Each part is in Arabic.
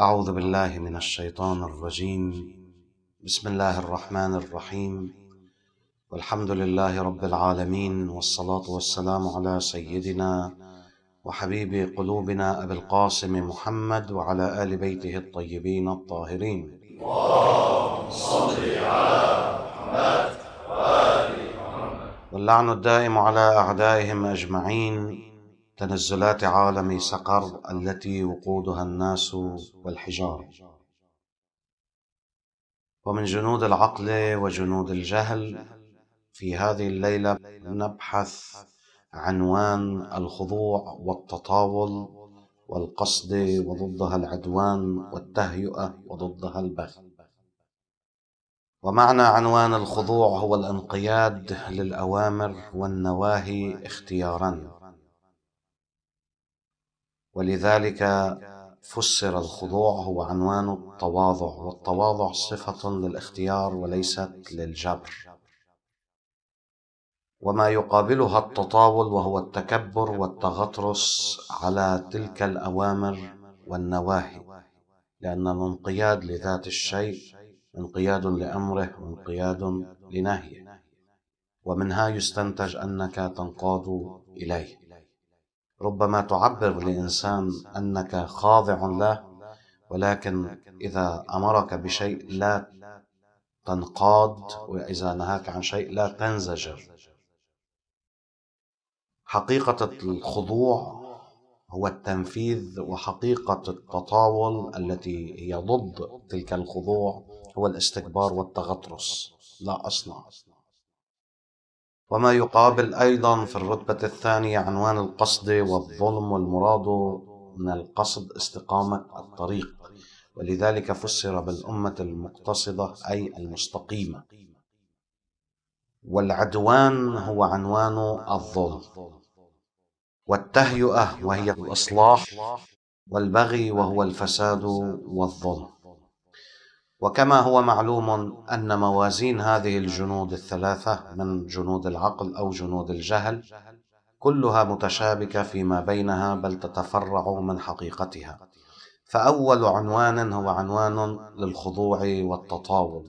أعوذ بالله من الشيطان الرجيم بسم الله الرحمن الرحيم والحمد لله رب العالمين والصلاة والسلام على سيدنا وحبيب قلوبنا أبي القاسم محمد وعلى آل بيته الطيبين الطاهرين اللهم صل على محمد وآل محمد واللعن الدائم على أعدائهم أجمعين تنزلات عالم سقر التي وقودها الناس والحجار ومن جنود العقل وجنود الجهل في هذه الليله نبحث عنوان الخضوع والتطاول والقصد وضدها العدوان والتهيئه وضدها البغي ومعنى عنوان الخضوع هو الانقياد للاوامر والنواهي اختيارا ولذلك فسر الخضوع هو عنوان التواضع والتواضع صفة للاختيار وليست للجبر وما يقابلها التطاول وهو التكبر والتغطرس على تلك الأوامر والنواهي لأن الانقياد لذات الشيء انقياد لأمره وانقياد لنهيه ومنها يستنتج أنك تنقاد إليه ربما تعبر لإنسان أنك خاضع له ولكن إذا أمرك بشيء لا تنقاد وإذا نهاك عن شيء لا تنزجر حقيقة الخضوع هو التنفيذ وحقيقة التطاول التي هي ضد تلك الخضوع هو الاستكبار والتغطرس لا أصنع وما يقابل أيضا في الرتبة الثانية عنوان القصد والظلم والمراد من القصد استقامة الطريق ولذلك فسر بالأمة المقتصدة أي المستقيمة والعدوان هو عنوان الظلم والتهيئة وهي الإصلاح والبغي وهو الفساد والظلم وكما هو معلوم ان موازين هذه الجنود الثلاثه من جنود العقل او جنود الجهل كلها متشابكه فيما بينها بل تتفرع من حقيقتها فاول عنوان هو عنوان للخضوع والتطاول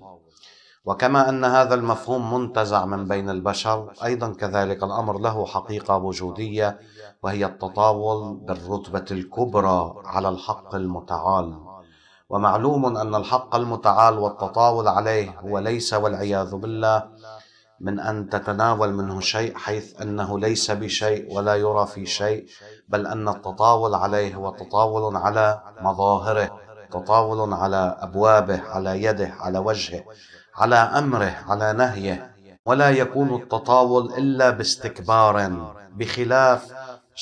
وكما ان هذا المفهوم منتزع من بين البشر ايضا كذلك الامر له حقيقه وجوديه وهي التطاول بالرتبه الكبرى على الحق المتعال ومعلوم أن الحق المتعال والتطاول عليه هو ليس والعياذ بالله من أن تتناول منه شيء حيث أنه ليس بشيء ولا يرى في شيء بل أن التطاول عليه هو تطاول على مظاهره تطاول على أبوابه على يده على وجهه على أمره على نهيه ولا يكون التطاول إلا باستكبار بخلاف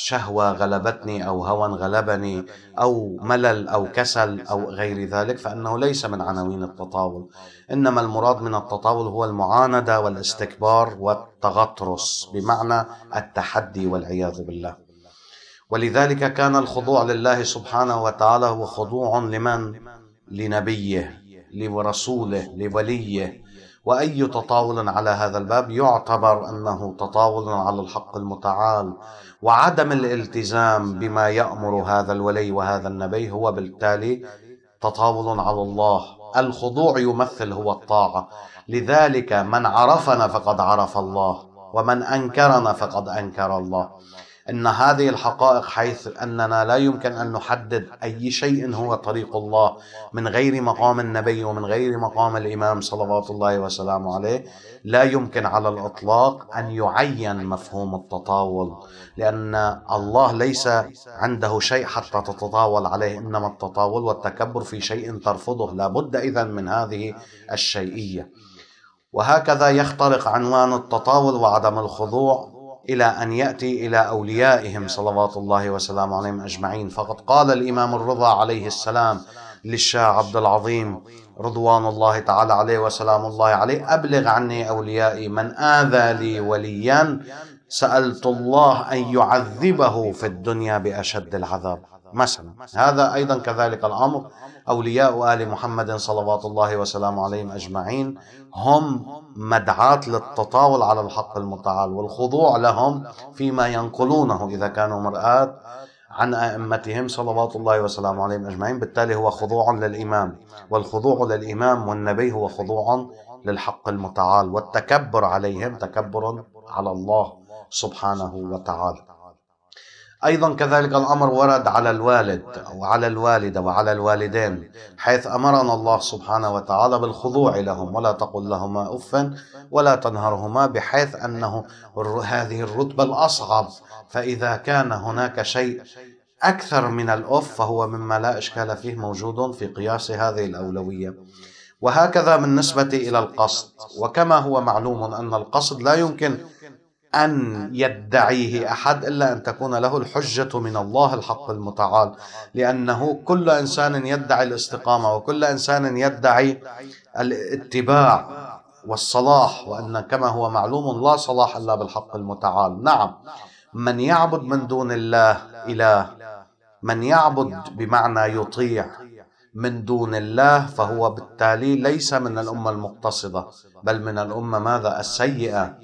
شهوة غلبتني أو هوى غلبني أو ملل أو كسل أو غير ذلك فإنه ليس من عناوين التطاول إنما المراد من التطاول هو المعاندة والاستكبار والتغطرس بمعنى التحدي والعياذ بالله ولذلك كان الخضوع لله سبحانه وتعالى هو خضوع لمن؟ لنبيه لرسوله لوليه وأي تطاول على هذا الباب يعتبر أنه تطاول على الحق المتعال وعدم الالتزام بما يأمر هذا الولي وهذا النبي هو بالتالي تطاول على الله الخضوع يمثل هو الطاعة لذلك من عرفنا فقد عرف الله ومن أنكرنا فقد أنكر الله ان هذه الحقائق حيث اننا لا يمكن ان نحدد اي شيء هو طريق الله من غير مقام النبي ومن غير مقام الامام صلوات الله وسلامه عليه لا يمكن على الاطلاق ان يعين مفهوم التطاول لان الله ليس عنده شيء حتى تتطاول عليه انما التطاول والتكبر في شيء ترفضه لابد اذا من هذه الشيئيه وهكذا يخترق عنوان التطاول وعدم الخضوع إلى أن يأتي إلى أوليائهم صلوات الله وسلامه عليهم أجمعين فقد قال الإمام الرضا عليه السلام للشاه عبد العظيم رضوان الله تعالى عليه وسلام الله عليه أبلغ عني أوليائي من آذى لي وليا سألت الله أن يعذبه في الدنيا بأشد العذاب مثلا هذا أيضا كذلك الأمر أولياء آل محمد صلوات الله وسلامه عليهم أجمعين هم مدعاة للتطاول على الحق المتعال والخضوع لهم فيما ينقلونه إذا كانوا مرآة عن أئمتهم صلوات الله وسلامه عليهم أجمعين بالتالي هو خضوع للإمام والخضوع للإمام والنبي هو خضوع للحق المتعال والتكبر عليهم تكبر على الله سبحانه وتعالى أيضا كذلك الأمر ورد على الوالد وعلى الوالدة وعلى الوالدين حيث أمرنا الله سبحانه وتعالى بالخضوع لهم ولا تقل لهما أفا ولا تنهرهما بحيث أنه هذه الرتبة الأصعب فإذا كان هناك شيء أكثر من الأف فهو مما لا إشكال فيه موجود في قياس هذه الأولوية وهكذا بالنسبة إلى القصد وكما هو معلوم أن القصد لا يمكن أن يدعيه أحد إلا أن تكون له الحجة من الله الحق المتعال لأنه كل إنسان يدعي الاستقامة وكل إنسان يدعي الاتباع والصلاح وأن كما هو معلوم لا صلاح إلا بالحق المتعال نعم من يعبد من دون الله إله من يعبد بمعنى يطيع من دون الله فهو بالتالي ليس من الأمة المقتصدة بل من الأمة ماذا السيئة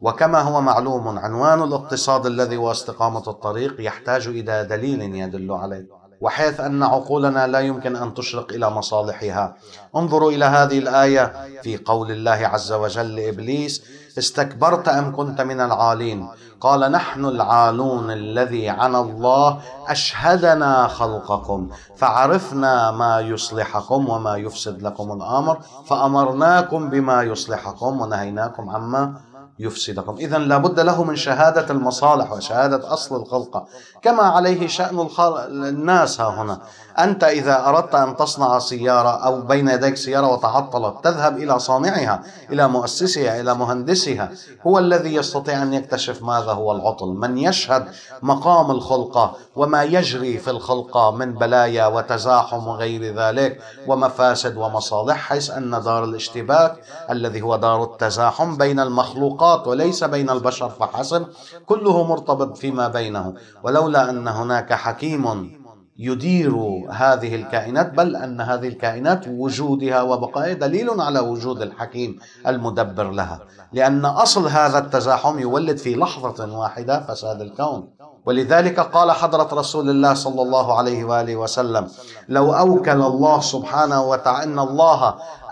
وكما هو معلوم عنوان الاقتصاد الذي هو استقامة الطريق يحتاج إلى دليل يدل عليه وحيث أن عقولنا لا يمكن أن تشرق إلى مصالحها انظروا إلى هذه الآية في قول الله عز وجل لإبليس استكبرت أم كنت من العالين قال نحن العالون الذي عن الله أشهدنا خلقكم فعرفنا ما يصلحكم وما يفسد لكم الأمر فأمرناكم بما يصلحكم ونهيناكم عما يفسدكم إذا لابد له من شهادة المصالح وشهادة أصل الخلقة كما عليه شأن الناس ها هنا أنت إذا أردت أن تصنع سيارة أو بين يديك سيارة وتعطلت تذهب إلى صانعها إلى مؤسسها إلى مهندسها هو الذي يستطيع أن يكتشف ماذا هو العطل من يشهد مقام الخلقة وما يجري في الخلقة من بلايا وتزاحم وغير ذلك ومفاسد ومصالح حيث أن دار الاشتباك الذي هو دار التزاحم بين المخلوقات وليس بين البشر فحسب كله مرتبط فيما بينه ولولا ان هناك حكيم يدير هذه الكائنات بل ان هذه الكائنات وجودها وبقائها دليل على وجود الحكيم المدبر لها لان اصل هذا التزاحم يولد في لحظه واحده فساد الكون ولذلك قال حضرة رسول الله صلى الله عليه وآله وسلم لو أوكل الله سبحانه وتعالى إن الله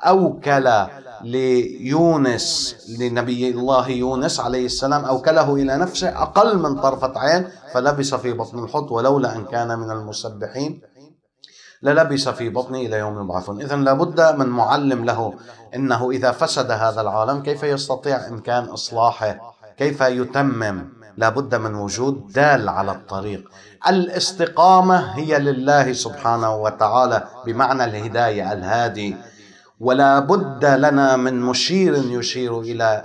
أوكل ليونس لنبي الله يونس عليه السلام أوكله إلى نفسه أقل من طرفة عين فلبس في بطن الحوت ولولا أن كان من المسبحين للبس في بطني إلى يوم يبعثون إذا لابد من معلم له أنه إذا فسد هذا العالم كيف يستطيع إمكان إصلاحه كيف يتمم لابد من وجود دال على الطريق الاستقامة هي لله سبحانه وتعالى بمعنى الهداية الهادي ولا بد لنا من مشير يشير إلى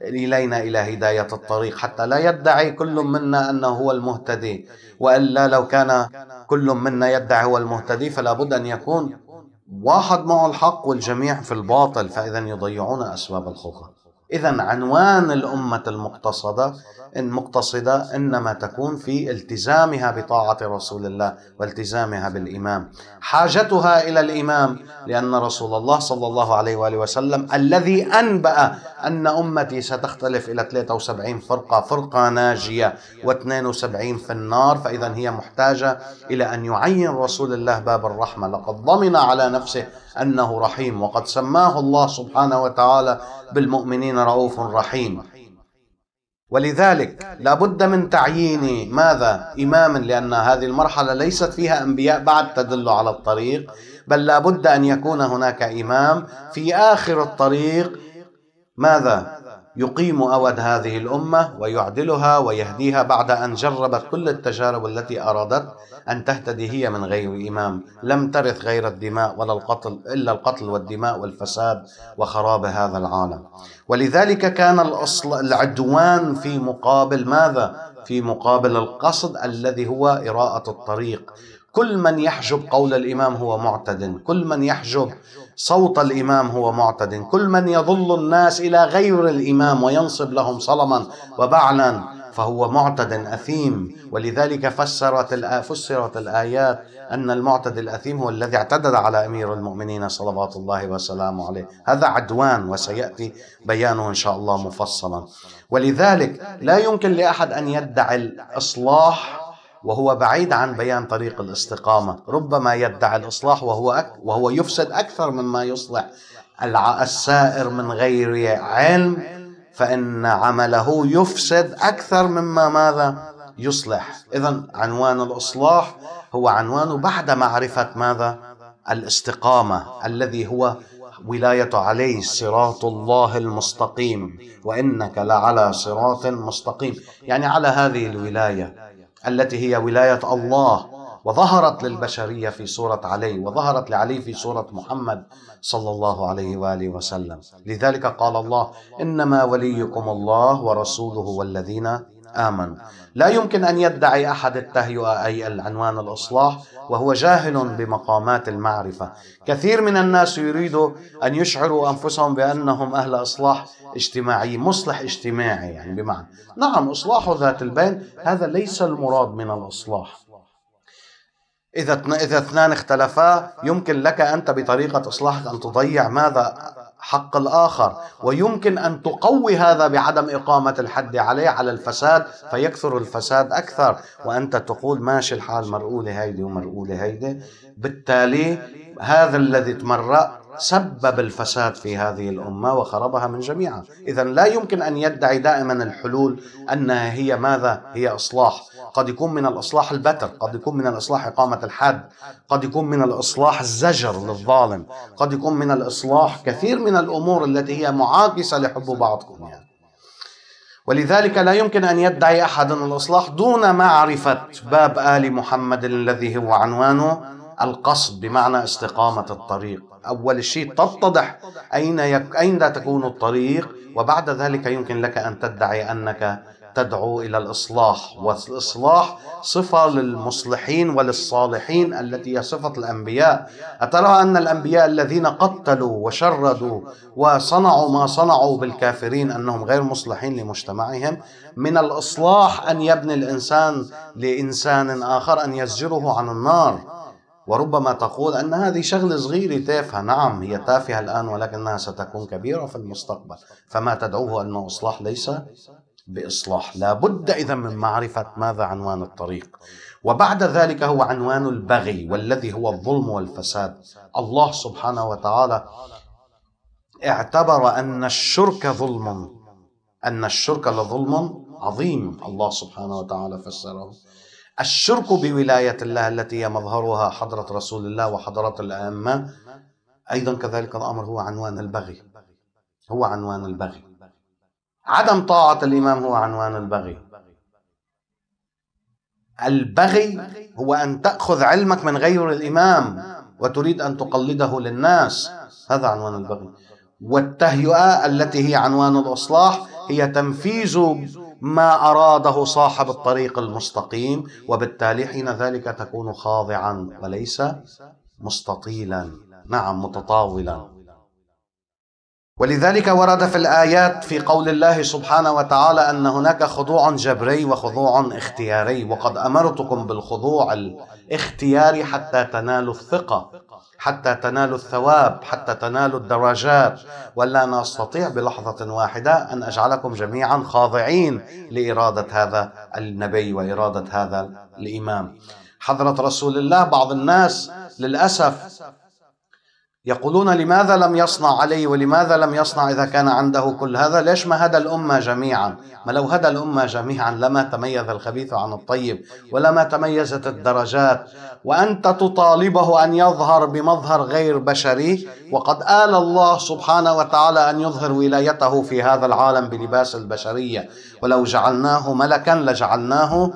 إلينا إلى هداية الطريق حتى لا يدعي كل منا أنه هو المهتدي وإلا لو كان كل منا يدعي هو المهتدي فلا بد أن يكون واحد معه الحق والجميع في الباطل فإذا يضيعون أسباب الخطأ إذا عنوان الأمة المقتصدة مقتصدة إنما تكون في التزامها بطاعة رسول الله والتزامها بالإمام حاجتها إلى الإمام لأن رسول الله صلى الله عليه وآله وسلم الذي أنبأ أن أمتي ستختلف إلى 73 فرقة فرقة ناجية و72 في النار فإذا هي محتاجة إلى أن يعين رسول الله باب الرحمة لقد ضمن على نفسه أنه رحيم وقد سماه الله سبحانه وتعالى بالمؤمنين رؤوف رحيم ولذلك لابد من تعيين ماذا إماما لأن هذه المرحلة ليست فيها أنبياء بعد تدل على الطريق بل لابد أن يكون هناك إمام في آخر الطريق ماذا يقيم أود هذه الأمة ويعدلها ويهديها بعد أن جربت كل التجارب التي أرادت أن تهتدي هي من غير إمام لم ترث غير الدماء ولا القتل إلا القتل والدماء والفساد وخراب هذا العالم ولذلك كان الأصل العدوان في مقابل ماذا؟ في مقابل القصد الذي هو إراءة الطريق كل من يحجب قول الإمام هو معتد كل من يحجب صوت الإمام هو معتد كل من يضل الناس إلى غير الإمام وينصب لهم صلما وبعلا فهو معتد أثيم ولذلك فسرت فسرت الآيات أن المعتد الأثيم هو الذي اعتدد على أمير المؤمنين صلوات الله وسلامه عليه هذا عدوان وسيأتي بيانه إن شاء الله مفصلا ولذلك لا يمكن لأحد أن يدعي الإصلاح وهو بعيد عن بيان طريق الاستقامة ربما يدعي الإصلاح وهو, أك وهو يفسد أكثر مما يصلح السائر من غير علم فإن عمله يفسد أكثر مما ماذا يصلح إذا عنوان الإصلاح هو عنوان بعد معرفة ماذا الاستقامة الذي هو ولاية عليه صراط الله المستقيم وإنك لعلى صراط مستقيم يعني على هذه الولاية التي هي ولاية الله وظهرت للبشرية في سورة علي وظهرت لعلي في سورة محمد صلى الله عليه وآله وسلم لذلك قال الله إنما وليكم الله ورسوله والذين آمن لا يمكن أن يدعي أحد التهيئة أي العنوان الإصلاح وهو جاهل بمقامات المعرفة كثير من الناس يريد أن يشعروا أنفسهم بأنهم أهل إصلاح اجتماعي مصلح اجتماعي يعني بمعنى نعم إصلاح ذات البين هذا ليس المراد من الإصلاح إذا إذا اثنان اختلفا يمكن لك أنت بطريقة إصلاحك أن تضيع ماذا حق الآخر ويمكن أن تقوي هذا بعدم إقامة الحد عليه على الفساد فيكثر الفساد أكثر وأنت تقول ماشي الحال مرؤولة هيدي ومرؤولة هيدي بالتالي هذا الذي تمرأ سبب الفساد في هذه الأمة وخربها من جميعها إذا لا يمكن أن يدعي دائما الحلول أنها هي ماذا هي إصلاح قد يكون من الإصلاح البتر قد يكون من الإصلاح إقامة الحد قد يكون من الإصلاح الزجر للظالم قد يكون من الإصلاح كثير من الأمور التي هي معاكسة لحب بعضكم يعني ولذلك لا يمكن أن يدعي أحد الإصلاح دون معرفة باب آل محمد الذي هو عنوانه القصد بمعنى استقامة الطريق أول شيء تتضح أين, يك... أين تكون الطريق وبعد ذلك يمكن لك أن تدعي أنك تدعو الى الاصلاح والاصلاح صفه للمصلحين وللصالحين التي هي صفه الانبياء اترى ان الانبياء الذين قتلوا وشردوا وصنعوا ما صنعوا بالكافرين انهم غير مصلحين لمجتمعهم من الاصلاح ان يبني الانسان لانسان اخر ان يزجره عن النار وربما تقول أن هذه شغلة صغيرة تافهة نعم هي تافهة الآن ولكنها ستكون كبيرة في المستقبل فما تدعوه أن اصلاح ليس بإصلاح لا بد إذا من معرفة ماذا عنوان الطريق وبعد ذلك هو عنوان البغي والذي هو الظلم والفساد الله سبحانه وتعالى اعتبر أن الشرك ظلم أن الشرك لظلم عظيم الله سبحانه وتعالى فسره الشرك بولاية الله التي هي مظهرها حضرة رسول الله وحضرة الأئمة أيضا كذلك الأمر هو عنوان البغي هو عنوان البغي عدم طاعة الإمام هو عنوان البغي البغي هو أن تأخذ علمك من غير الإمام وتريد أن تقلده للناس هذا عنوان البغي والتهيئة التي هي عنوان الإصلاح هي تنفيذ ما أراده صاحب الطريق المستقيم وبالتالي حين ذلك تكون خاضعا وليس مستطيلا نعم متطاولا ولذلك ورد في الآيات في قول الله سبحانه وتعالى أن هناك خضوع جبري وخضوع اختياري وقد أمرتكم بالخضوع الاختياري حتى تنالوا الثقة حتى تنالوا الثواب حتى تنالوا الدرجات ولا نستطيع بلحظة واحدة أن أجعلكم جميعا خاضعين لإرادة هذا النبي وإرادة هذا الإمام حضرة رسول الله بعض الناس للأسف يقولون لماذا لم يصنع علي ولماذا لم يصنع إذا كان عنده كل هذا ليش ما هدى الأمة جميعا ما لو هدى الأمة جميعا لما تميز الخبيث عن الطيب ولما تميزت الدرجات وأنت تطالبه أن يظهر بمظهر غير بشري وقد آل الله سبحانه وتعالى أن يظهر ولايته في هذا العالم بلباس البشرية ولو جعلناه ملكا لجعلناه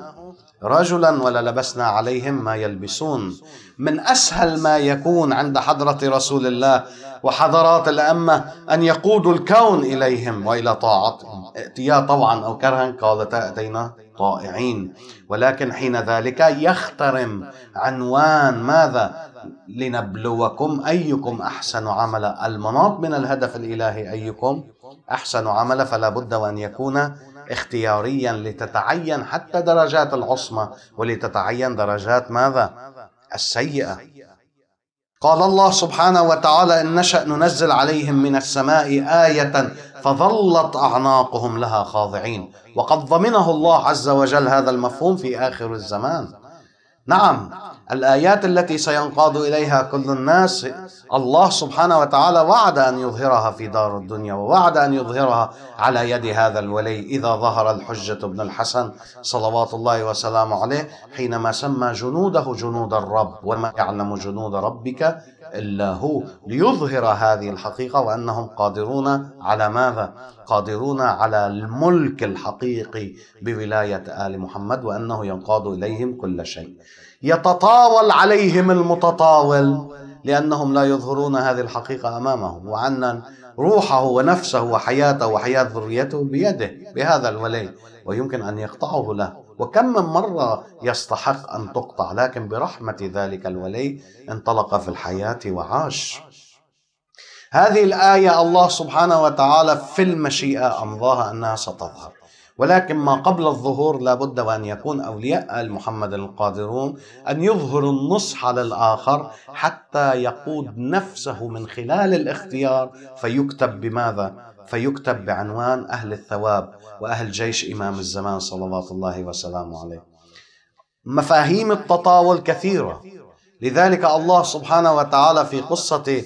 رجلا وللبسنا عليهم ما يلبسون من اسهل ما يكون عند حضره رسول الله وحضرات الامه ان يقودوا الكون اليهم والى طاعتهم ائتيا طوعا او كرها قالتا اتينا طائعين ولكن حين ذلك يخترم عنوان ماذا لنبلوكم ايكم احسن عملا المناط من الهدف الالهي ايكم احسن عملا فلا بد وان يكون اختياريا لتتعين حتى درجات العصمة ولتتعين درجات ماذا؟ السيئة قال الله سبحانه وتعالى إن نشأ ننزل عليهم من السماء آية فظلت أعناقهم لها خاضعين وقد ضمنه الله عز وجل هذا المفهوم في آخر الزمان نعم الآيات التي سينقاد إليها كل الناس الله سبحانه وتعالى وعد أن يظهرها في دار الدنيا ووعد أن يظهرها على يد هذا الولي إذا ظهر الحجة بن الحسن صلوات الله وسلامه عليه حينما سمى جنوده جنود الرب وما يعلم جنود ربك إلا هو ليظهر هذه الحقيقة وأنهم قادرون على ماذا؟ قادرون على الملك الحقيقي بولاية آل محمد وأنه ينقاد إليهم كل شيء يتطاول عليهم المتطاول لأنهم لا يظهرون هذه الحقيقة أمامهم وعنا روحه ونفسه وحياته وحياة ذريته بيده بهذا الولي ويمكن أن يقطعه له وكم من مرة يستحق أن تقطع لكن برحمة ذلك الولي انطلق في الحياة وعاش هذه الآية الله سبحانه وتعالى في المشيئة أمضاها أنها ستظهر ولكن ما قبل الظهور لابد وأن يكون أولياء محمد القادرون أن يظهروا النصح على الآخر حتى يقود نفسه من خلال الاختيار فيكتب بماذا؟ فيكتب بعنوان أهل الثواب وأهل جيش إمام الزمان صلوات الله وسلامه عليه مفاهيم التطاول كثيرة لذلك الله سبحانه وتعالى في قصة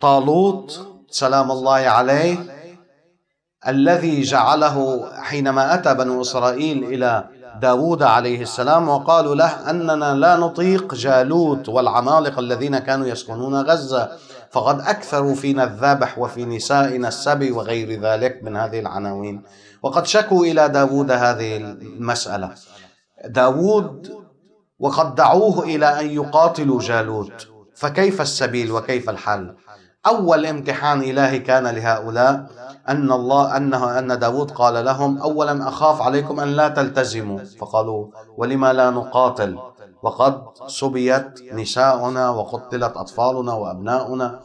طالوت سلام الله عليه الذي جعله حينما أتى بنو إسرائيل إلى داود عليه السلام وقالوا له أننا لا نطيق جالوت والعمالقة الذين كانوا يسكنون غزة فقد أكثروا فينا الذبح وفي نسائنا السبي وغير ذلك من هذه العناوين وقد شكوا إلى داود هذه المسألة داود وقد دعوه إلى أن يقاتلوا جالوت فكيف السبيل وكيف الحل أول امتحان إلهي كان لهؤلاء أن الله أنه أن داود قال لهم أولا أخاف عليكم أن لا تلتزموا فقالوا ولما لا نقاتل وقد سبيت نساؤنا وقتلت أطفالنا وأبناؤنا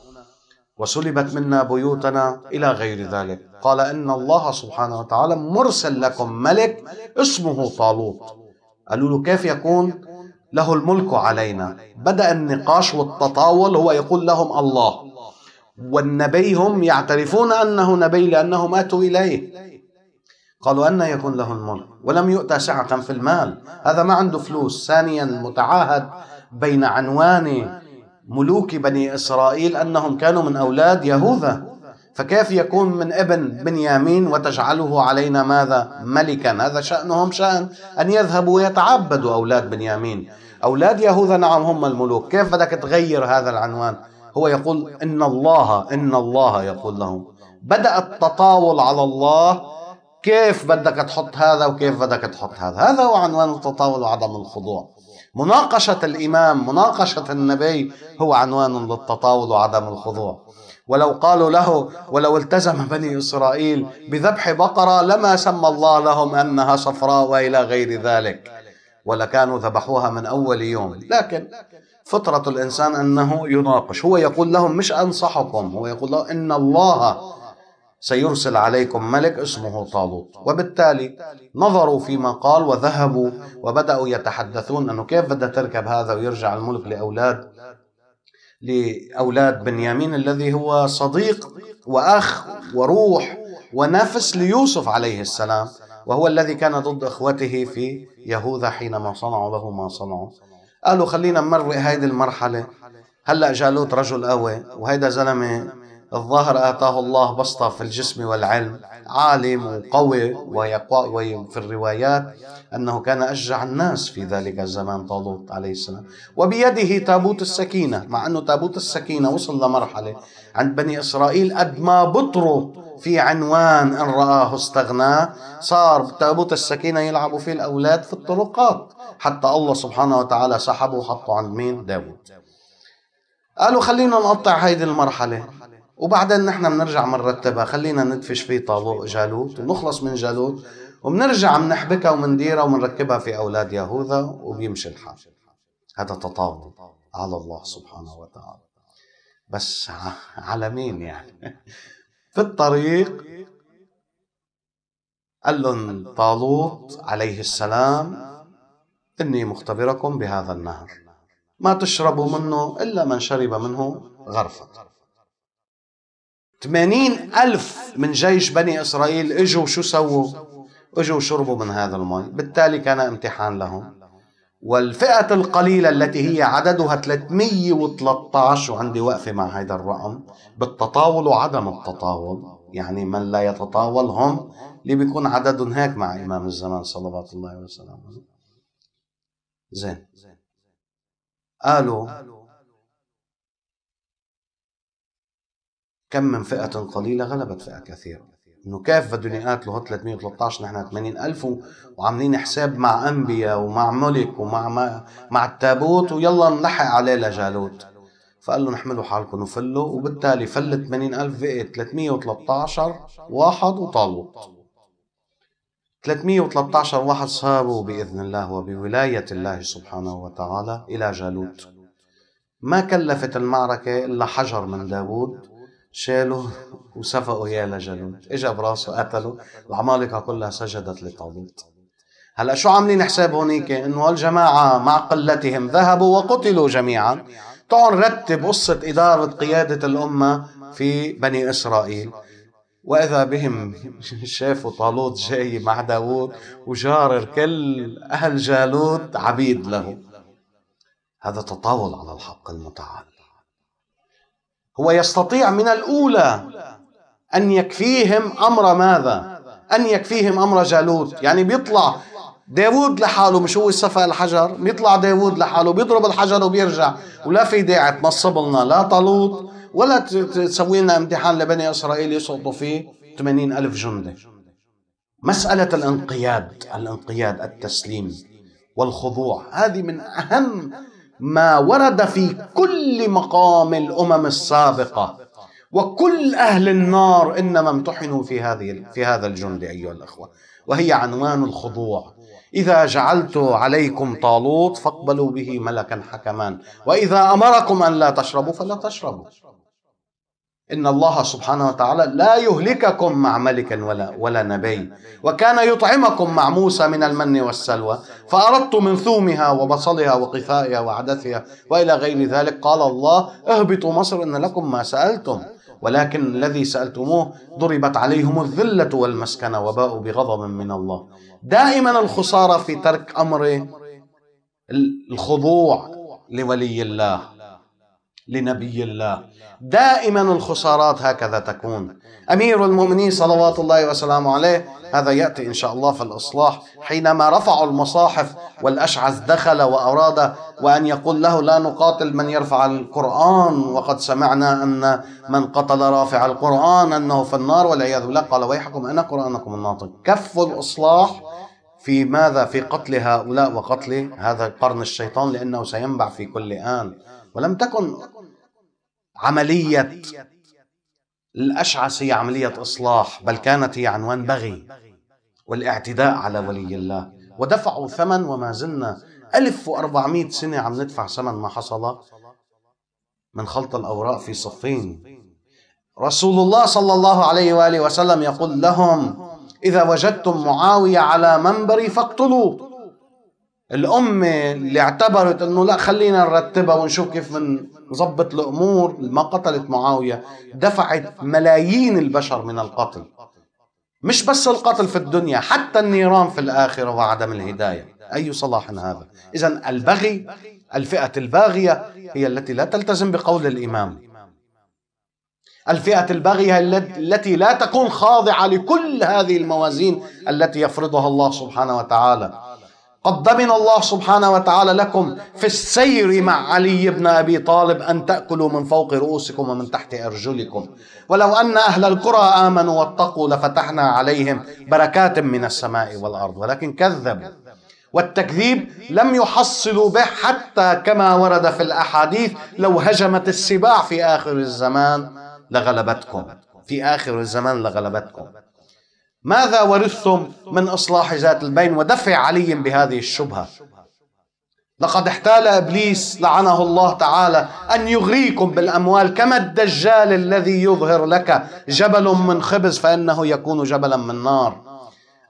وسلبت منا بيوتنا إلى غير ذلك قال إن الله سبحانه وتعالى مرسل لكم ملك اسمه طالوت قالوا له كيف يكون له الملك علينا بدأ النقاش والتطاول هو يقول لهم الله والنبي هم يعترفون أنه نبي لأنهم أتوا إليه قالوا أن يكون له الملك ولم يؤتى سعة في المال هذا ما عنده فلوس ثانيا متعاهد بين عنوان ملوك بني إسرائيل أنهم كانوا من أولاد يهوذا فكيف يكون من ابن بنيامين وتجعله علينا ماذا ملكا هذا شأنهم شأن أن يذهبوا ويتعبدوا أولاد بنيامين أولاد يهوذا نعم هم الملوك كيف بدك تغير هذا العنوان هو يقول إن الله إن الله يقول لهم بدأ التطاول على الله كيف بدك تحط هذا وكيف بدك تحط هذا هذا هو عنوان التطاول وعدم الخضوع مناقشة الإمام مناقشة النبي هو عنوان للتطاول وعدم الخضوع ولو قالوا له ولو التزم بني إسرائيل بذبح بقرة لما سمى الله لهم أنها صفراء وإلى غير ذلك ولكانوا ذبحوها من أول يوم لكن فطرة الإنسان أنه يناقش هو يقول لهم مش أنصحكم هو يقول لهم إن الله سيرسل عليكم ملك اسمه طالوت وبالتالي نظروا فيما قال وذهبوا وبدأوا يتحدثون أنه كيف بدها تركب هذا ويرجع الملك لأولاد لأولاد بنيامين الذي هو صديق وأخ وروح ونفس ليوسف عليه السلام وهو الذي كان ضد إخوته في يهوذا حينما صنعوا له ما صنعوا قالوا خلينا نمرق هيدي المرحلة هلا جالوت رجل قوي وهيدا زلمة الظاهر آتاه الله بسطة في الجسم والعلم عالم وقوي ويقوى في الروايات أنه كان أشجع الناس في ذلك الزمان طالوت عليه السلام وبيده تابوت السكينة مع أنه تابوت السكينة وصل لمرحلة عند بني إسرائيل قد ما بطروا في عنوان ان رآه استغنى صار تابوت السكينه يلعبوا فيه الاولاد في الطرقات حتى الله سبحانه وتعالى سحبه وحطه عند مين داود قالوا خلينا نقطع هيدي المرحله وبعدين نحن بنرجع بنرتبها خلينا ندفش في طابوت جالوت ونخلص من جالوت وبنرجع بنحبكها ومنديرها ومنركبها في اولاد يهوذا وبيمشي الحال هذا تطاول على الله سبحانه وتعالى بس على مين يعني في الطريق قال لهم طالوت عليه السلام إني مختبركم بهذا النهر ما تشربوا منه إلا من شرب منه غرفة ثمانين ألف من جيش بني إسرائيل إجوا شو سووا إجوا شربوا من هذا الماء بالتالي كان امتحان لهم والفئة القليلة التي هي عددها 313 وعندي وقفة مع هذا الرقم بالتطاول وعدم التطاول يعني من لا يتطاول هم اللي بيكون عددهم هيك مع إمام الزمان صلوات الله وسلامه زين قالوا كم من فئة قليلة غلبت فئة كثيرة انه كيف بدهم يقاتلوا 313 نحن 80000 وعاملين حساب مع انبياء ومع ملك ومع ما مع التابوت ويلا نلحق عليه لجالوت فقال لهم احملوا حالكم وفلوا وبالتالي فل 80000 بقي 313 واحد وطالوت 313 واحد صاروا بإذن الله وبولاية الله سبحانه وتعالى إلى جالوت ما كلفت المعركة إلا حجر من داوود شالوا وسفقوا اياه جالوت اجا براسه قتله العمالقه كلها سجدت لطالوت هلا شو عاملين حساب هونيك انه هالجماعه مع قلتهم ذهبوا وقتلوا جميعا تعوا نرتب قصه اداره قياده الامه في بني اسرائيل وإذا بهم شافوا طالوت جاي مع داوود وجارر كل أهل جالوت عبيد له هذا تطاول على الحق المتعال هو يستطيع من الأولى أن يكفيهم أمر ماذا أن يكفيهم أمر جالوت يعني بيطلع داود لحاله مش هو السفة الحجر بيطلع داود لحاله بيضرب الحجر وبيرجع ولا في داعي تنصب لنا لا طالوت ولا تسوي لنا امتحان لبني إسرائيل يسقطوا فيه 80 ألف جندي مسألة الانقياد الانقياد التسليم والخضوع هذه من أهم ما ورد في كل مقام الامم السابقه وكل اهل النار انما امتحنوا في هذه في هذا الجند ايها الاخوه وهي عنوان الخضوع اذا جعلت عليكم طالوت فاقبلوا به ملكا حكما واذا امركم ان لا تشربوا فلا تشربوا إن الله سبحانه وتعالى لا يهلككم مع ملك ولا ولا نبي وكان يطعمكم مع موسى من المن والسلوى فأردت من ثومها وبصلها وقثائها وعدثها وإلى غير ذلك قال الله اهبطوا مصر إن لكم ما سألتم ولكن الذي سألتموه ضربت عليهم الذلة والمسكنة وباءوا بغضب من الله دائما الخسارة في ترك أمر الخضوع لولي الله لنبي الله دائما الخسارات هكذا تكون أمير المؤمنين صلوات الله وسلامه عليه هذا يأتي إن شاء الله في الإصلاح حينما رفعوا المصاحف والأشعث دخل وأراد وأن يقول له لا نقاتل من يرفع القرآن وقد سمعنا أن من قتل رافع القرآن أنه في النار والعياذ بالله قال ويحكم أنا قرآنكم الناطق كف الإصلاح في ماذا في قتل هؤلاء وقتل هذا قرن الشيطان لأنه سينبع في كل آن ولم تكن عملية الأشعث هي عملية إصلاح بل كانت هي عنوان بغي والاعتداء على ولي الله ودفعوا ثمن وما زلنا 1400 سنة عم ندفع ثمن ما حصل من خلط الأوراق في صفين رسول الله صلى الله عليه وآله وسلم يقول لهم إذا وجدتم معاوية على منبري فاقتلوه الأمة اللي اعتبرت أنه لا خلينا نرتبها ونشوف كيف من ظبط الأمور ما قتلت معاوية دفعت ملايين البشر من القتل مش بس القتل في الدنيا حتى النيران في الآخرة وعدم الهداية أي صلاح هذا إذا البغي الفئة الباغية هي التي لا تلتزم بقول الإمام الفئة الباغية التي لا تكون خاضعة لكل هذه الموازين التي يفرضها الله سبحانه وتعالى قد ضمن الله سبحانه وتعالى لكم في السير مع علي بن ابي طالب ان تاكلوا من فوق رؤوسكم ومن تحت ارجلكم ولو ان اهل القرى امنوا واتقوا لفتحنا عليهم بركات من السماء والارض ولكن كذبوا والتكذيب لم يحصلوا به حتى كما ورد في الاحاديث لو هجمت السباع في اخر الزمان لغلبتكم في اخر الزمان لغلبتكم ماذا ورثتم من إصلاح ذات البين ودفع علي بهذه الشبهة لقد احتال ابليس لعنه الله تعالى ان يغريكم بالاموال كما الدجال الذي يظهر لك جبل من خبز فانه يكون جبلا من نار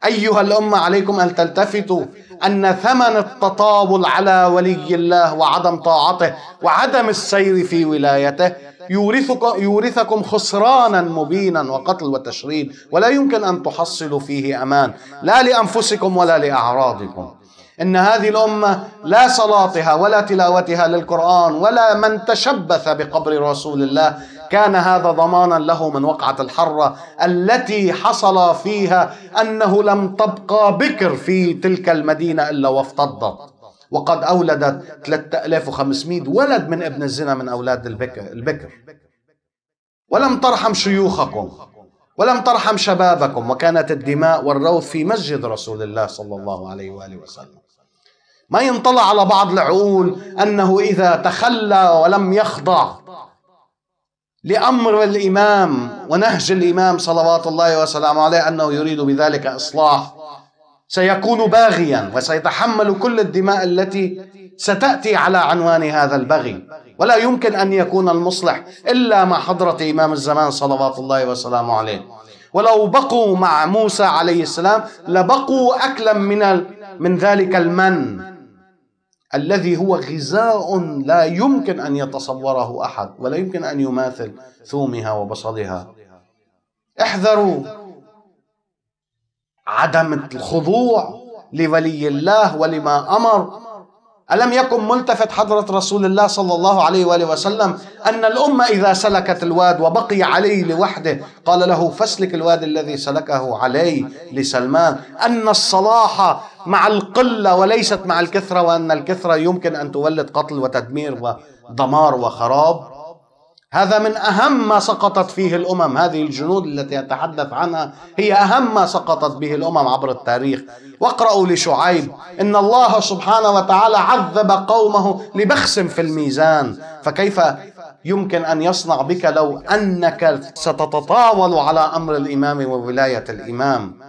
ايها الامه عليكم ان تلتفتوا أن ثمن التطاول على ولي الله وعدم طاعته وعدم السير في ولايته يورثكم, يورثكم خسرانا مبينا وقتل وتشريد ولا يمكن أن تحصلوا فيه أمان لا لأنفسكم ولا لأعراضكم إن هذه الأمة لا صلاتها ولا تلاوتها للقرآن ولا من تشبث بقبر رسول الله كان هذا ضمانا له من وقعة الحرة التي حصل فيها أنه لم تبقى بكر في تلك المدينة إلا وافتضت وقد أولدت 3500 ولد من ابن الزنا من أولاد البكر, البكر ولم ترحم شيوخكم ولم ترحم شبابكم وكانت الدماء والروث في مسجد رسول الله صلى الله عليه وآله وسلم ما ينطلع على بعض العقول أنه إذا تخلى ولم يخضع لأمر الإمام ونهج الإمام صلوات الله وسلامه عليه أنه يريد بذلك إصلاح سيكون باغيا وسيتحمل كل الدماء التي ستأتي على عنوان هذا البغي ولا يمكن أن يكون المصلح إلا مع حضرة إمام الزمان صلوات الله وسلامه عليه ولو بقوا مع موسى عليه السلام لبقوا أكلا من, من ذلك المن الذي هو غذاء لا يمكن ان يتصوره احد ولا يمكن ان يماثل ثومها وبصلها احذروا عدم الخضوع لولي الله ولما امر الم يكن ملتفت حضره رسول الله صلى الله عليه واله وسلم ان الامه اذا سلكت الواد وبقي عليه لوحده قال له فاسلك الواد الذي سلكه عليه لسلمان ان الصلاح مع القلة وليست مع الكثرة وأن الكثرة يمكن أن تولد قتل وتدمير ودمار وخراب هذا من أهم ما سقطت فيه الأمم هذه الجنود التي أتحدث عنها هي أهم ما سقطت به الأمم عبر التاريخ واقرأوا لشعيب إن الله سبحانه وتعالى عذب قومه لبخس في الميزان فكيف يمكن أن يصنع بك لو أنك ستتطاول على أمر الإمام وولاية الإمام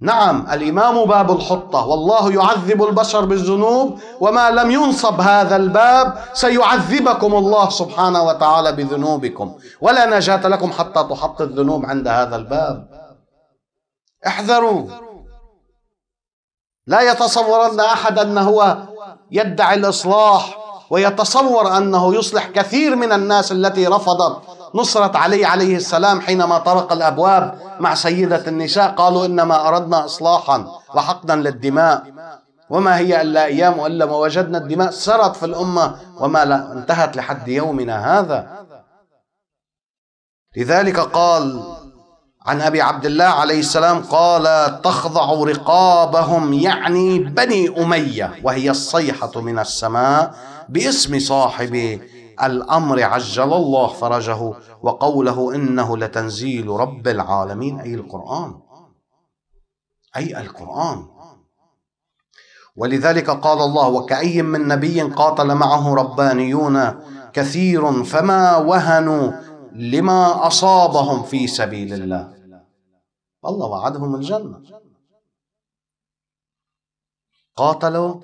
نعم الإمام باب الحطة والله يعذب البشر بالذنوب وما لم ينصب هذا الباب سيعذبكم الله سبحانه وتعالى بذنوبكم ولا نجاة لكم حتى تحط الذنوب عند هذا الباب احذروا لا يتصورن أحد أنه هو يدعي الإصلاح ويتصور أنه يصلح كثير من الناس التي رفضت نصرت علي عليه السلام حينما طرق الأبواب مع سيدة النساء قالوا إنما أردنا إصلاحا وحقنا للدماء وما هي إلا أيام وإلا ما وجدنا الدماء سرت في الأمة وما لا انتهت لحد يومنا هذا لذلك قال عن أبي عبد الله عليه السلام قال تخضع رقابهم يعني بني أمية وهي الصيحة من السماء باسم صاحب الأمر عجل الله فرجه وقوله إنه لتنزيل رب العالمين أي القرآن أي القرآن ولذلك قال الله وكأي من نبي قاتل معه ربانيون كثير فما وهنوا لما أصابهم في سبيل الله الله وعدهم الجنة قاتلوا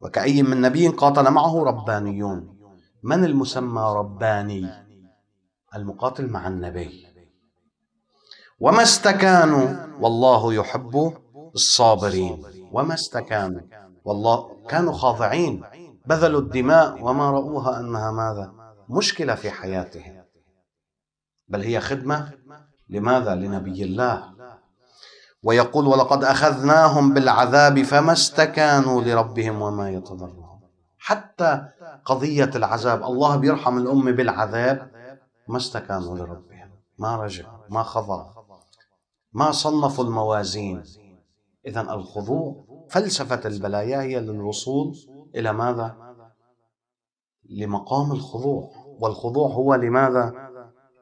وكأي من نبي قاتل معه ربانيون من المسمى رباني المقاتل مع النبي وما استكانوا والله يحب الصابرين وما استكانوا والله كانوا خاضعين بذلوا الدماء وما رأوها أنها ماذا مشكلة في حياتهم بل هي خدمة لماذا لنبي الله ويقول ولقد أخذناهم بالعذاب فما استكانوا لربهم وما يتضرون حتى قضية العذاب الله بيرحم الأمة بالعذاب ما استكانوا لربهم ما رجع ما خضع ما صنفوا الموازين إذا الخضوع فلسفة البلايا هي للوصول إلى ماذا؟ لمقام الخضوع والخضوع هو لماذا؟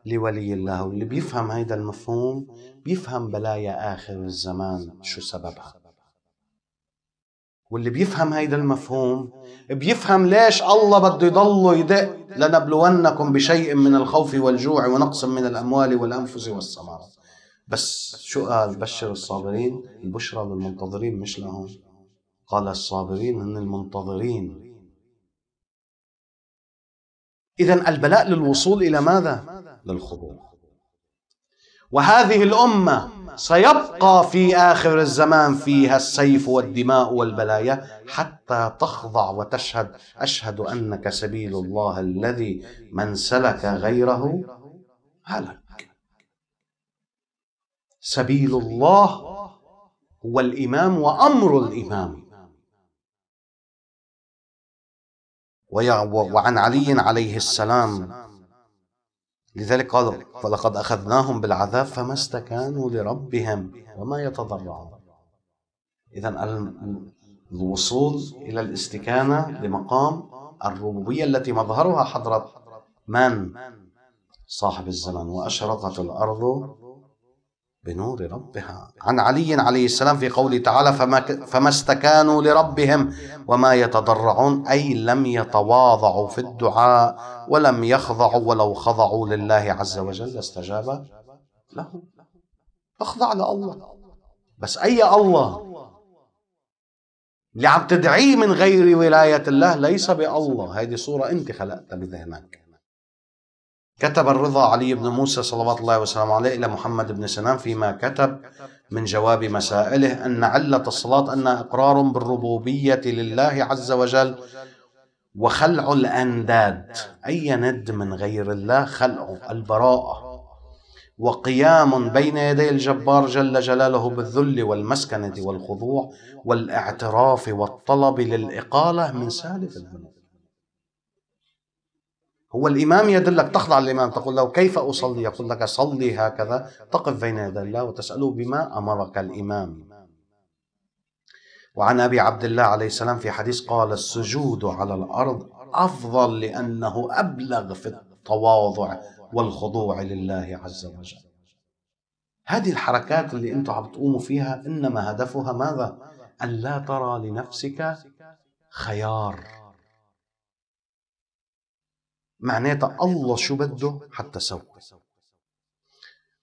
لولي الله واللي بيفهم هيدا المفهوم بيفهم بلايا آخر الزمان شو سببها واللي بيفهم هيدا المفهوم بيفهم ليش الله بده يضل يدق لنبلونكم بشيء من الخوف والجوع ونقص من الأموال والأنفس والثمرات بس شو قال بشر الصابرين البشرى للمنتظرين مش لهم قال الصابرين هن المنتظرين إذا البلاء للوصول إلى ماذا؟ للخضوع وهذه الامه سيبقى في اخر الزمان فيها السيف والدماء والبلايا حتى تخضع وتشهد اشهد انك سبيل الله الذي من سلك غيره هلك سبيل الله هو الامام وامر الامام وعن علي عليه السلام لذلك قال فلقد أخذناهم بالعذاب فما استكانوا لربهم وما يتضرعون إذا الوصول إلى الاستكانة لمقام الربوبية التي مظهرها حضرة من صاحب الزمن وأشرقت الأرض بنور ربها عن علي عليه السلام في قوله تعالى فما, فما استكانوا لربهم وما يتضرعون أي لم يتواضعوا في الدعاء ولم يخضعوا ولو خضعوا لله عز وجل استجاب له اخضع لله بس أي الله اللي عم تدعيه من غير ولاية الله ليس بالله هذه صورة أنت خلقتها بذهنك كتب الرضا علي بن موسى صلوات الله وسلامه عليه إلى محمد بن سنان فيما كتب من جواب مسائله أن علة الصلاة أنها إقرار بالربوبية لله عز وجل وخلع الأنداد أي ند من غير الله خلع البراءة وقيام بين يدي الجبار جل جلاله بالذل والمسكنة والخضوع والاعتراف والطلب للإقالة من سالف الذنوب هو الإمام يدلك تخضع للإمام تقول له كيف أصلي يقول لك صلي هكذا تقف بين يدي الله وتسأله بما أمرك الإمام وعن أبي عبد الله عليه السلام في حديث قال السجود على الأرض أفضل لأنه أبلغ في التواضع والخضوع لله عز وجل هذه الحركات اللي أنتم عم تقوموا فيها إنما هدفها ماذا؟ أن لا ترى لنفسك خيار معناتها الله شو بده حتى سوى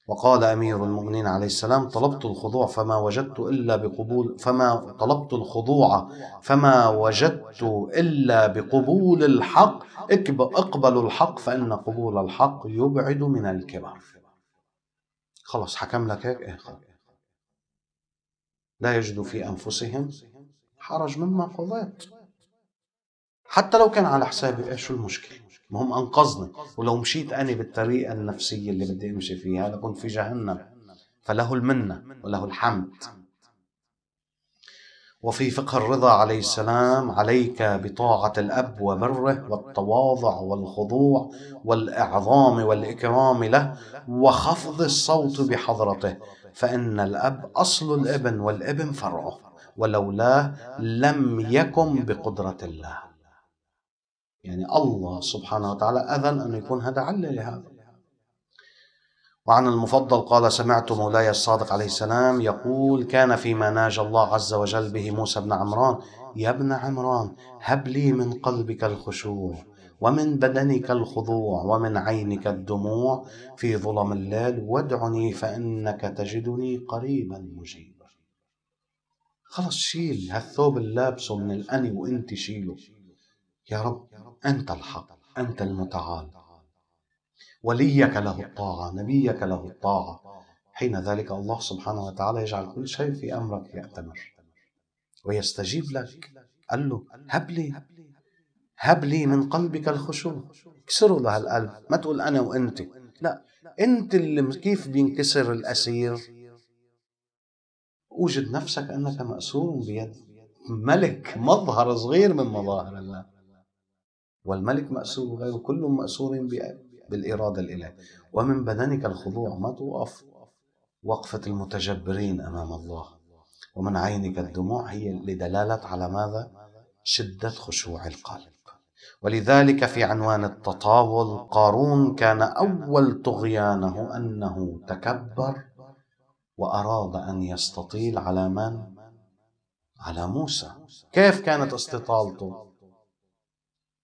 وقال أمير المؤمنين عليه السلام طلبت الخضوع فما وجدت إلا بقبول فما طلبت الخضوع فما وجدت إلا بقبول الحق اقبلوا الحق فإن قبول الحق يبعد من الكبر خلاص حكم لك هيك إيه لا يجد في أنفسهم حرج مما قضيت حتى لو كان على حسابي شو المشكله المهم انقذني ولو مشيت انا بالطريقه النفسيه اللي بدي امشي فيها لكون في جهنم فله المنه وله الحمد وفي فقه الرضا عليه السلام عليك بطاعة الأب وبره والتواضع والخضوع والإعظام والإكرام له وخفض الصوت بحضرته فإن الأب أصل الابن والابن فرعه ولولاه لم يكن بقدرة الله يعني الله سبحانه وتعالى أذن أن يكون هذا علة لهذا وعن المفضل قال سمعت مولاي الصادق عليه السلام يقول كان فيما ناجى الله عز وجل به موسى بن عمران يا ابن عمران هب لي من قلبك الخشوع ومن بدنك الخضوع ومن عينك الدموع في ظلم الليل وادعني فإنك تجدني قريبا مجيبا خلص شيل هالثوب اللابسه من الأني وانت شيله يا رب أنت الحق أنت المتعال وليك له الطاعة نبيك له الطاعة حين ذلك الله سبحانه وتعالى يجعل كل شيء في أمرك يأتمر ويستجيب لك قال له هب لي هب لي من قلبك الخشوع اكسروا له القلب ما تقول أنا وأنت لا أنت اللي كيف بينكسر الأسير وجد نفسك أنك مأسور بيد ملك مظهر صغير من مظاهر الله والملك مأسور وغيره كل مأسور بالإرادة الإلهية ومن بدنك الخضوع ما توقف وقفة المتجبرين أمام الله ومن عينك الدموع هي لدلالة على ماذا؟ شدة خشوع القلب ولذلك في عنوان التطاول قارون كان أول طغيانه أنه تكبر وأراد أن يستطيل على من؟ على موسى كيف كانت استطالته؟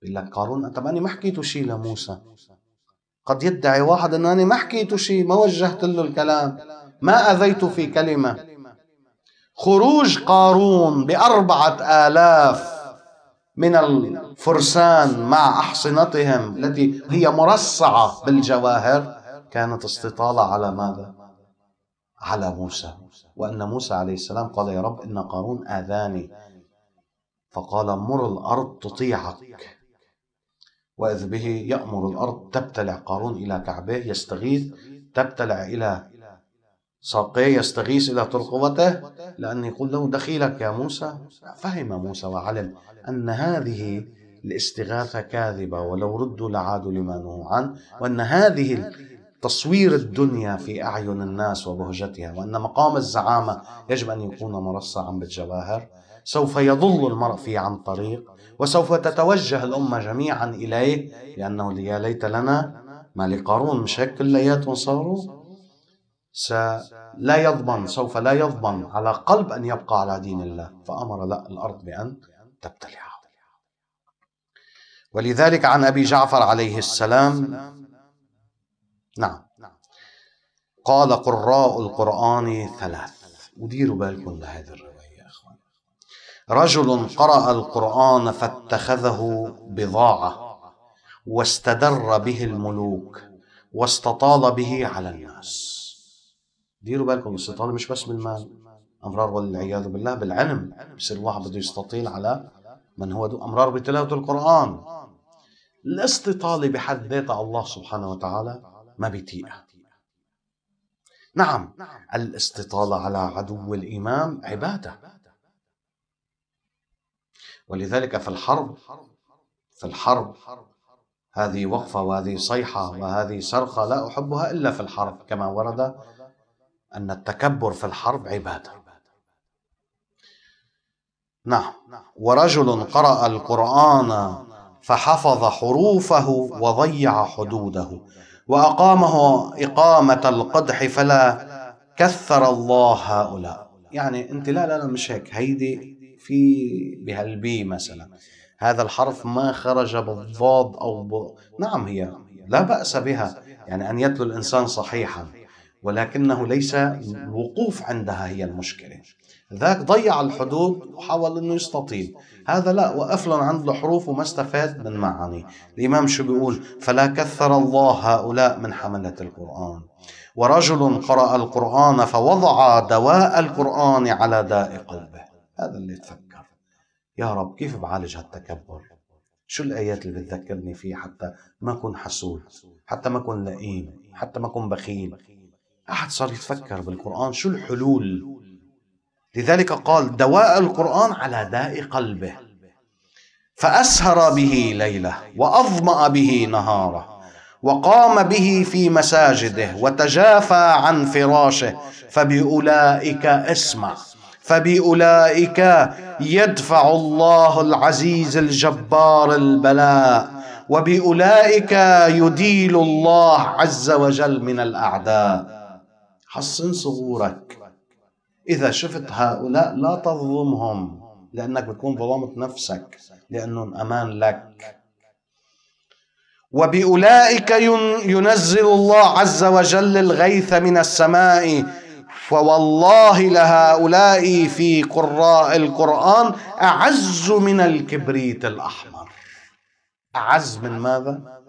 بيقول لك قارون طب أنا ما حكيت شيء لموسى قد يدعي واحد أنه أنا ما حكيت شيء ما وجهت له الكلام ما أذيت في كلمة خروج قارون بأربعة آلاف من الفرسان مع أحصنتهم التي هي مرصعة بالجواهر كانت استطالة على ماذا؟ على موسى وأن موسى عليه السلام قال يا رب إن قارون آذاني فقال مر الأرض تطيعك وإذ به يأمر الأرض تبتلع قارون إلى كعبه يستغيث تبتلع إلى ساقيه يستغيث إلى ترقبته لأن يقول له دخيلك يا موسى فهم موسى وعلم أن هذه الاستغاثة كاذبة ولو ردوا لعادوا لما نهوا عنه وأن هذه تصوير الدنيا في أعين الناس وبهجتها وأن مقام الزعامة يجب أن يكون مرصعا بالجواهر سوف يضل المرء في عن طريق وسوف تتوجه الأمة جميعا إليه لأنه يا ليت لنا ما لقارون مش هيك كلياتهم صاروا لا يضمن سوف لا يضمن على قلب أن يبقى على دين الله فأمر لا الأرض بأن تبتلعه ولذلك عن أبي جعفر عليه السلام نعم قال قراء القرآن ثلاث وديروا بالكم لهذا الرأي رجل قرأ القرآن فاتخذه بضاعة واستدر به الملوك واستطال به على الناس ديروا بالكم الاستطالة مش بس بالمال أمرار والعياذ بالله بالعلم بصير الواحد بده يستطيل على من هو دو أمرار بتلاوة القرآن الاستطالة بحد ذاتها الله سبحانه وتعالى ما بيطيقها نعم الاستطالة على عدو الإمام عبادة ولذلك في الحرب في الحرب هذه وقفة وهذه صيحة وهذه صرخة لا أحبها إلا في الحرب كما ورد أن التكبر في الحرب عبادة نعم ورجل قرأ القرآن فحفظ حروفه وضيع حدوده وأقامه إقامة القدح فلا كثر الله هؤلاء يعني أنت لا لا لا مش هيك هيدي في بهالبي مثلا هذا الحرف ما خرج بالضاد أو ب... نعم هي لا بأس بها يعني أن يتلو الإنسان صحيحا ولكنه ليس الوقوف عندها هي المشكلة ذاك ضيع الحدود وحاول انه يستطيل هذا لا وقفلا عند الحروف وما استفاد من معاني الامام شو بيقول فلا كثر الله هؤلاء من حملة القرآن ورجل قرأ القرآن فوضع دواء القرآن على داء قلبه هذا اللي تفكر يا رب كيف بعالج هالتكبر شو الآيات اللي بتذكرني فيه حتى ما أكون حسود حتى ما أكون لئيم حتى ما أكون بخيل أحد صار يتفكر بالقرآن شو الحلول لذلك قال دواء القرآن على داء قلبه فأسهر به ليله وأظمأ به نهاره وقام به في مساجده وتجافى عن فراشه فبأولئك اسمع فبأولئك يدفع الله العزيز الجبار البلاء وبأولئك يديل الله عز وجل من الأعداء حصن صغورك إذا شفت هؤلاء لا تظلمهم لأنك بتكون ظلمت نفسك لأنهم أمان لك وبأولئك ينزل الله عز وجل الغيث من السماء فوالله لهؤلاء في قراء القرآن أعز من الكبريت الأحمر أعز من ماذا؟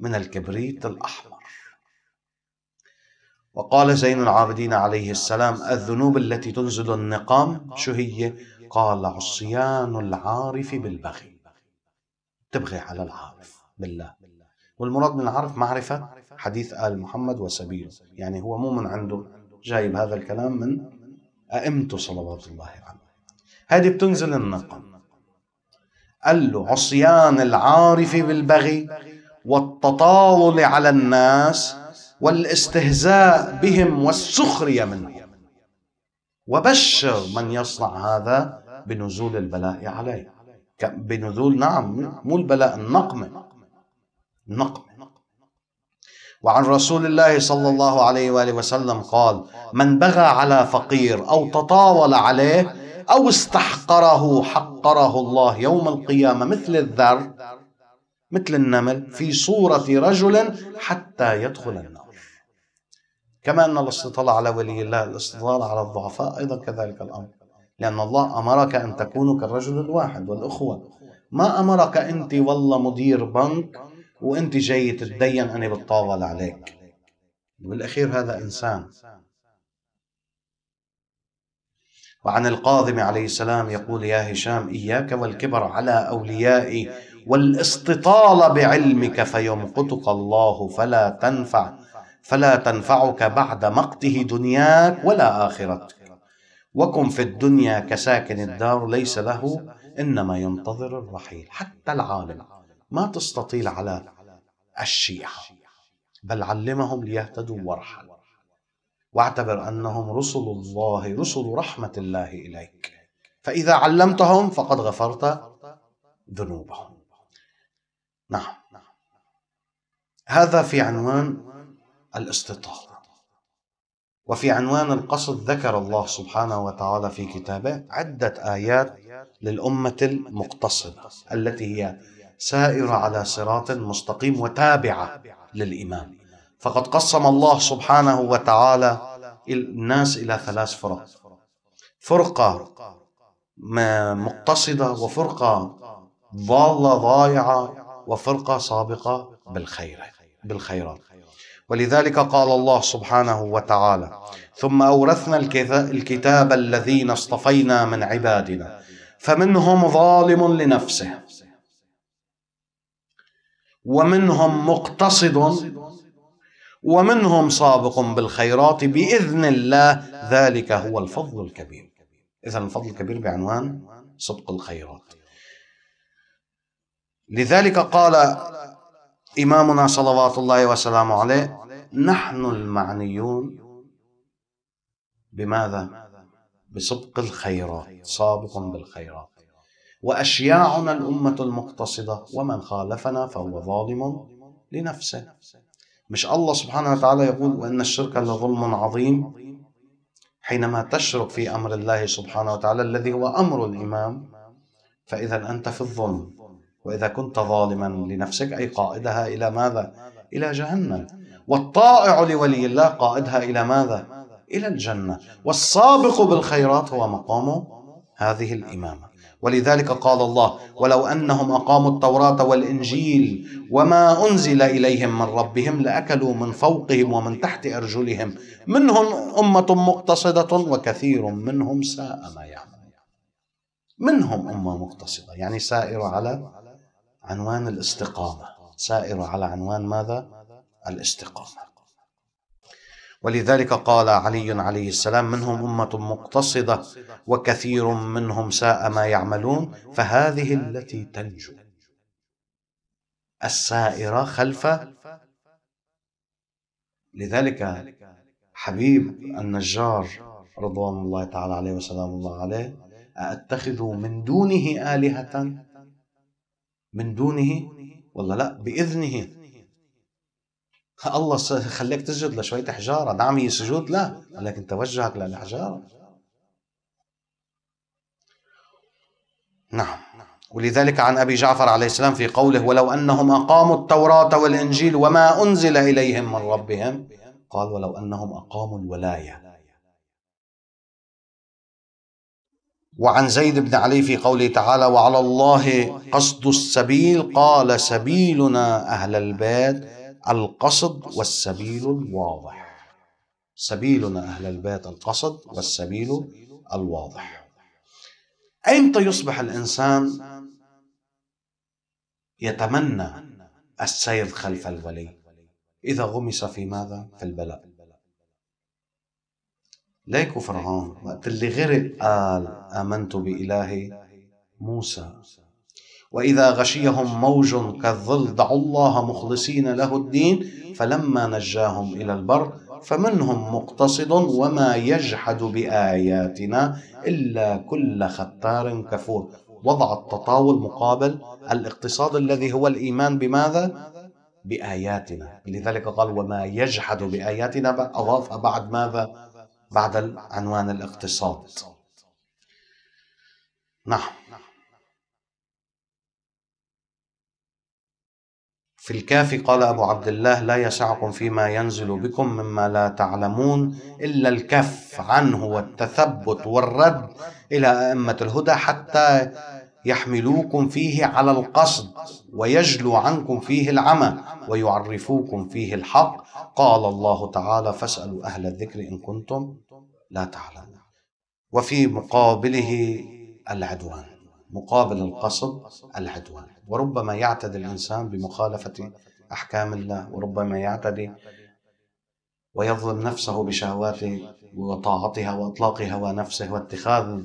من الكبريت الأحمر وقال زين العابدين عليه السلام الذنوب التي تنزل النقام شو هي؟ قال عصيان العارف بالبغي تبغي على العارف بالله والمراد من العارف معرفة حديث آل محمد وسبيله يعني هو مو من عنده جايب هذا الكلام من أئمته صلوات الله عليه هذه بتنزل النقم قال له عصيان العارف بالبغي والتطاول على الناس والاستهزاء بهم والسخرية منهم وبشر من يصنع هذا بنزول البلاء عليه بنزول نعم مو البلاء النقمة النقمة وعن رسول الله صلى الله عليه وآله وسلم قال من بغى على فقير أو تطاول عليه أو استحقره حقره الله يوم القيامة مثل الذر مثل النمل في صورة رجل حتى يدخل النار كما أن الاستطلاع على ولي الله الاستطلاع على الضعفاء أيضا كذلك الأمر لأن الله أمرك أن تكون كالرجل الواحد والأخوة ما أمرك أنت والله مدير بنك وانت جاي تتدين انا بتطاول عليك بالاخير هذا انسان وعن القاضم عليه السلام يقول يا هشام اياك والكبر على اوليائي والاستطاله بعلمك فيمقتك الله فلا تنفع فلا تنفعك بعد مقته دنياك ولا اخرتك وكن في الدنيا كساكن الدار ليس له انما ينتظر الرحيل حتى العالم ما تستطيل على الشيعة بل علمهم ليهتدوا وارحل واعتبر أنهم رسل الله رسل رحمة الله إليك فإذا علمتهم فقد غفرت ذنوبهم نعم هذا في عنوان الاستطالة وفي عنوان القصد ذكر الله سبحانه وتعالى في كتابه عدة آيات للأمة المقتصدة التي هي سائرة على صراط مستقيم وتابعة للإمام فقد قسم الله سبحانه وتعالى الناس إلى ثلاث فرق فرقة مقتصدة وفرقة ضالة ضايعة وفرقة سابقة بالخير بالخيرات ولذلك قال الله سبحانه وتعالى ثم أورثنا الكتاب الذين اصطفينا من عبادنا فمنهم ظالم لنفسه ومنهم مقتصد ومنهم سابق بالخيرات باذن الله ذلك هو الفضل الكبير. اذا الفضل الكبير بعنوان صدق الخيرات. لذلك قال امامنا صلوات الله وسلامه عليه: نحن المعنيون بماذا؟ بصدق الخيرات، سابق بالخيرات. وأشياعنا الأمة المقتصدة ومن خالفنا فهو ظالم لنفسه مش الله سبحانه وتعالى يقول وأن الشرك لظلم عظيم حينما تشرك في أمر الله سبحانه وتعالى الذي هو أمر الإمام فإذا أنت في الظلم وإذا كنت ظالما لنفسك أي قائدها إلى ماذا؟ إلى جهنم والطائع لولي الله قائدها إلى ماذا؟ إلى الجنة والسابق بالخيرات هو مقام هذه الإمامة ولذلك قال الله ولو انهم اقاموا التوراه والانجيل وما انزل اليهم من ربهم لاكلوا من فوقهم ومن تحت ارجلهم منهم امه مقتصده وكثير منهم ساء ما يعمل منهم امه مقتصده يعني سائره على عنوان الاستقامه سائره على عنوان ماذا الاستقامه ولذلك قال علي عليه السلام منهم أمة مقتصدة وكثير منهم ساء ما يعملون فهذه التي تنجو السائرة خلف لذلك حبيب النجار رضوان الله تعالى عليه وسلام الله عليه أتخذ من دونه آلهة من دونه ولا لا بإذنه الله خليك تسجد لشوية حجارة نعم هي سجود لا لكن توجهك للحجارة نعم ولذلك عن أبي جعفر عليه السلام في قوله ولو أنهم أقاموا التوراة والإنجيل وما أنزل إليهم من ربهم قال ولو أنهم أقاموا الولاية وعن زيد بن علي في قوله تعالى وعلى الله قصد السبيل قال سبيلنا أهل البيت القصد والسبيل الواضح سبيلنا أهل البيت القصد والسبيل الواضح أيمتى يصبح الإنسان يتمنى السير خلف الولي إذا غمس في ماذا؟ في البلاء ليكو فرعون وقت اللي غرق قال آمنت بإله موسى وإذا غشيهم موج كالظل دعوا الله مخلصين له الدين فلما نجاهم إلى البر فمنهم مقتصد وما يجحد بآياتنا إلا كل ختار كفور وضع التطاول مقابل الاقتصاد الذي هو الإيمان بماذا؟ بآياتنا لذلك قال وما يجحد بآياتنا أضافها بعد ماذا؟ بعد عنوان الاقتصاد نعم في الكافي قال أبو عبد الله لا يسعكم فيما ينزل بكم مما لا تعلمون إلا الكف عنه والتثبت والرد إلى أئمة الهدى حتى يحملوكم فيه على القصد ويجلو عنكم فيه العمى ويعرفوكم فيه الحق قال الله تعالى فاسألوا أهل الذكر إن كنتم لا تعلمون وفي مقابله العدوان مقابل القصد العدوان وربما يعتدي الإنسان بمخالفة أحكام الله وربما يعتدي ويظلم نفسه بشهواته وطاعتها وإطلاق هوى نفسه واتخاذ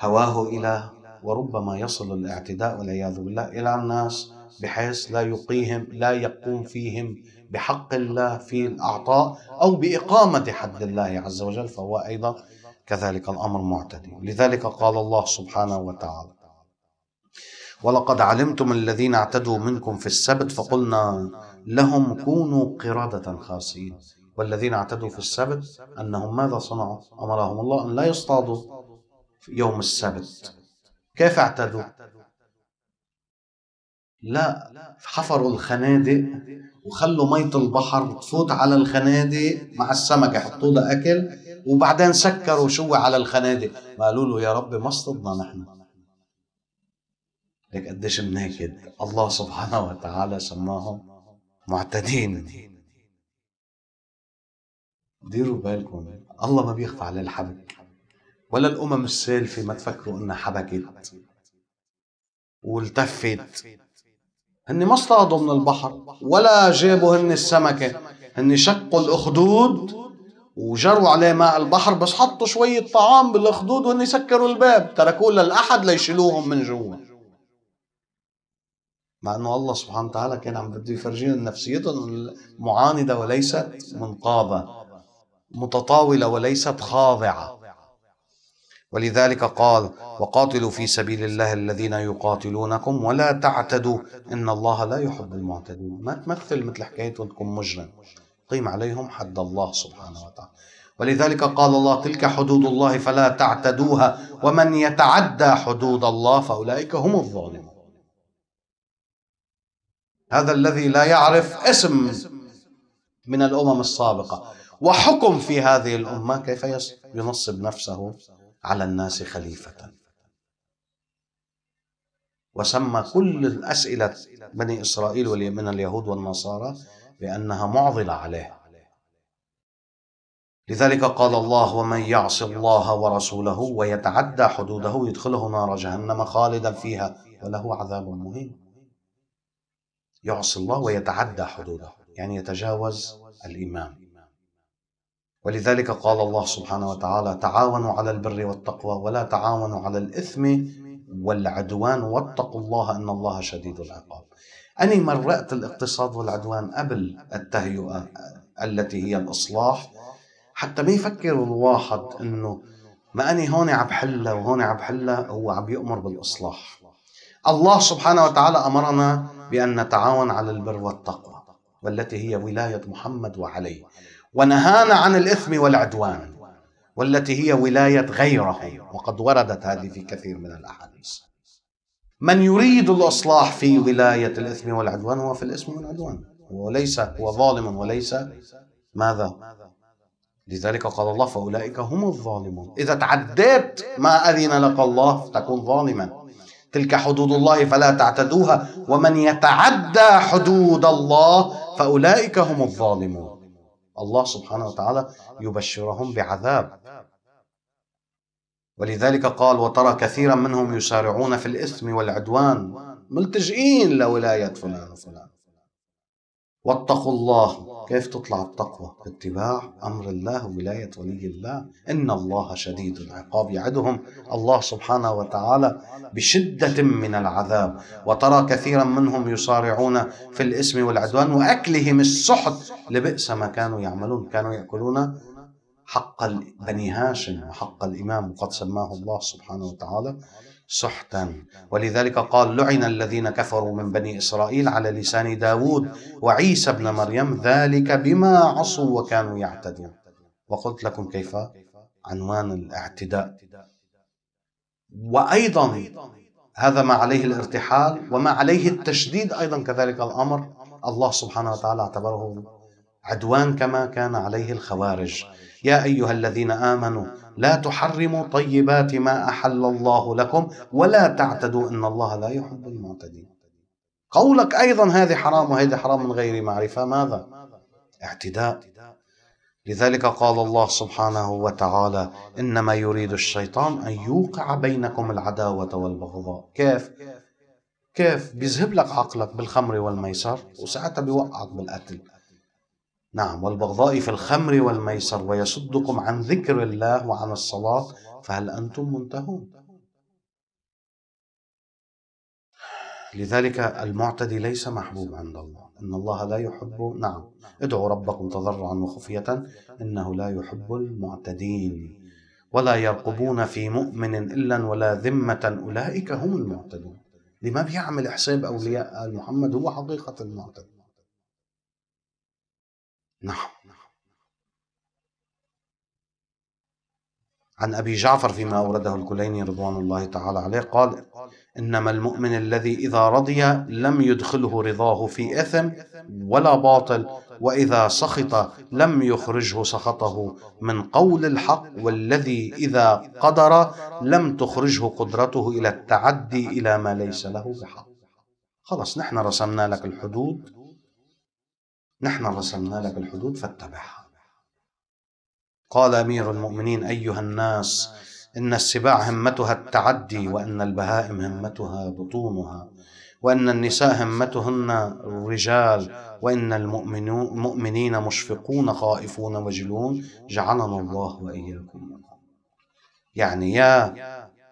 هواه إله وربما يصل الاعتداء والعياذ بالله إلى الناس بحيث لا يقيهم لا يقوم فيهم بحق الله في الأعطاء أو بإقامة حد الله عز وجل فهو أيضا كذلك الأمر معتدي لذلك قال الله سبحانه وتعالى ولقد علمتم الذين اعتدوا منكم في السبت فقلنا لهم كونوا قردة خاسين والذين اعتدوا في السبت أنهم ماذا صنعوا أمرهم الله أن لا يصطادوا في يوم السبت كيف اعتدوا لا حفروا الخنادق وخلوا مية البحر تفوت على الخنادق مع السمك يحطوا لها أكل وبعدين سكروا شوي على الخنادق قالوا له يا رب ما اصطدنا نحن لك قديش مناكد الله سبحانه وتعالى سماهم معتدين ديروا بالكم الله ما بيخفى عليه الحبك ولا الأمم السالفة ما تفكروا إنها حبكت والتفت هن ما اصطادوا من البحر ولا جابوا هن السمكة هن شقوا الأخدود وجروا عليه ماء البحر بس حطوا شوية طعام بالأخدود وهن سكروا الباب تركوه للأحد ليشيلوهم من جوا مع أنه الله سبحانه وتعالى كان عم بده يفرجينا نفسيتهم معاندة وليست منقاضه متطاولة وليست خاضعة ولذلك قال وقاتلوا في سبيل الله الذين يقاتلونكم ولا تعتدوا إن الله لا يحب المعتدين ما تمثل مثل حكاية وانكم مجرم قيم عليهم حد الله سبحانه وتعالى ولذلك قال الله تلك حدود الله فلا تعتدوها ومن يتعدى حدود الله فأولئك هم الظالمون هذا الذي لا يعرف اسم من الأمم السابقة وحكم في هذه الأمة كيف ينصب نفسه على الناس خليفة وسمى كل أسئلة بني إسرائيل من اليهود والنصارى بأنها معضلة عليه لذلك قال الله ومن يعص الله ورسوله ويتعدى حدوده يدخله نار جهنم خالدا فيها وله عذاب مهين يعصي الله ويتعدى حدوده يعني يتجاوز الإمام ولذلك قال الله سبحانه وتعالى تعاونوا على البر والتقوى ولا تعاونوا على الإثم والعدوان واتقوا الله إن الله شديد العقاب أنا مرأت الاقتصاد والعدوان قبل التهيئة التي هي الإصلاح حتى ما يفكر الواحد أنه ما أني هون عم بحلها وهون عم بحلها هو عم يؤمر بالإصلاح الله سبحانه وتعالى امرنا بان نتعاون على البر والتقوى والتي هي ولايه محمد وعليه ونهانا عن الاثم والعدوان والتي هي ولايه غيره وقد وردت هذه في كثير من الاحاديث من يريد الاصلاح في ولايه الاثم والعدوان هو في الاثم والعدوان وليس هو ظالم وليس ماذا لذلك قال الله فاولئك هم الظالمون اذا تعديت ما اذن لك الله تكون ظالما تلك حدود الله فلا تعتدوها ومن يتعدى حدود الله فأولئك هم الظالمون الله سبحانه وتعالى يبشرهم بعذاب ولذلك قال وترى كثيرا منهم يسارعون في الإثم والعدوان ملتجئين لولاية فلان وفلان واتقوا الله كيف تطلع التقوى باتباع أمر الله ولاية ولي الله إن الله شديد العقاب يعدهم الله سبحانه وتعالى بشدة من العذاب وترى كثيرا منهم يصارعون في الإثم والعدوان وأكلهم السحت لبئس ما كانوا يعملون كانوا يأكلون حق بني هاشم وحق الإمام وقد سماه الله سبحانه وتعالى سحتا ولذلك قال لعن الذين كفروا من بني إسرائيل على لسان داود وعيسى بن مريم ذلك بما عصوا وكانوا يعتدون وقلت لكم كيف عنوان الاعتداء وأيضا هذا ما عليه الارتحال وما عليه التشديد أيضا كذلك الأمر الله سبحانه وتعالى اعتبره عدوان كما كان عليه الخوارج يا أيها الذين آمنوا لا تحرموا طيبات ما أحل الله لكم ولا تعتدوا إن الله لا يحب المعتدين قولك أيضا هذه حرام وهذه حرام من غير معرفة ماذا؟ اعتداء لذلك قال الله سبحانه وتعالى إنما يريد الشيطان أن يوقع بينكم العداوة والبغضاء كيف؟ كيف بيذهب لك عقلك بالخمر والميسر وساعتها بيوقعك بالقتل نعم والبغضاء في الخمر والميسر ويصدكم عن ذكر الله وعن الصلاة فهل أنتم منتهون لذلك المعتدي ليس محبوب عند الله إن الله لا يحب نعم ادعوا ربكم تضرعا وخفية إنه لا يحب المعتدين ولا يرقبون في مؤمن إلا ولا ذمة أولئك هم المعتدون لما بيعمل حساب أولياء محمد هو حقيقة المعتد نعم،, نعم عن أبي جعفر فيما أورده الكليني رضوان الله تعالى عليه قال إنما المؤمن الذي إذا رضي لم يدخله رضاه في إثم ولا باطل وإذا سخط لم يخرجه سخطه من قول الحق والذي إذا قدر لم تخرجه قدرته إلى التعدي إلى ما ليس له بحق خلاص نحن رسمنا لك الحدود نحن رسمنا لك الحدود فاتبعها قال أمير المؤمنين أيها الناس إن السباع همتها التعدي وأن البهائم همتها بطونها وأن النساء همتهن الرجال وإن المؤمنين مشفقون خائفون وجلون جعلنا الله وإياكم يعني يا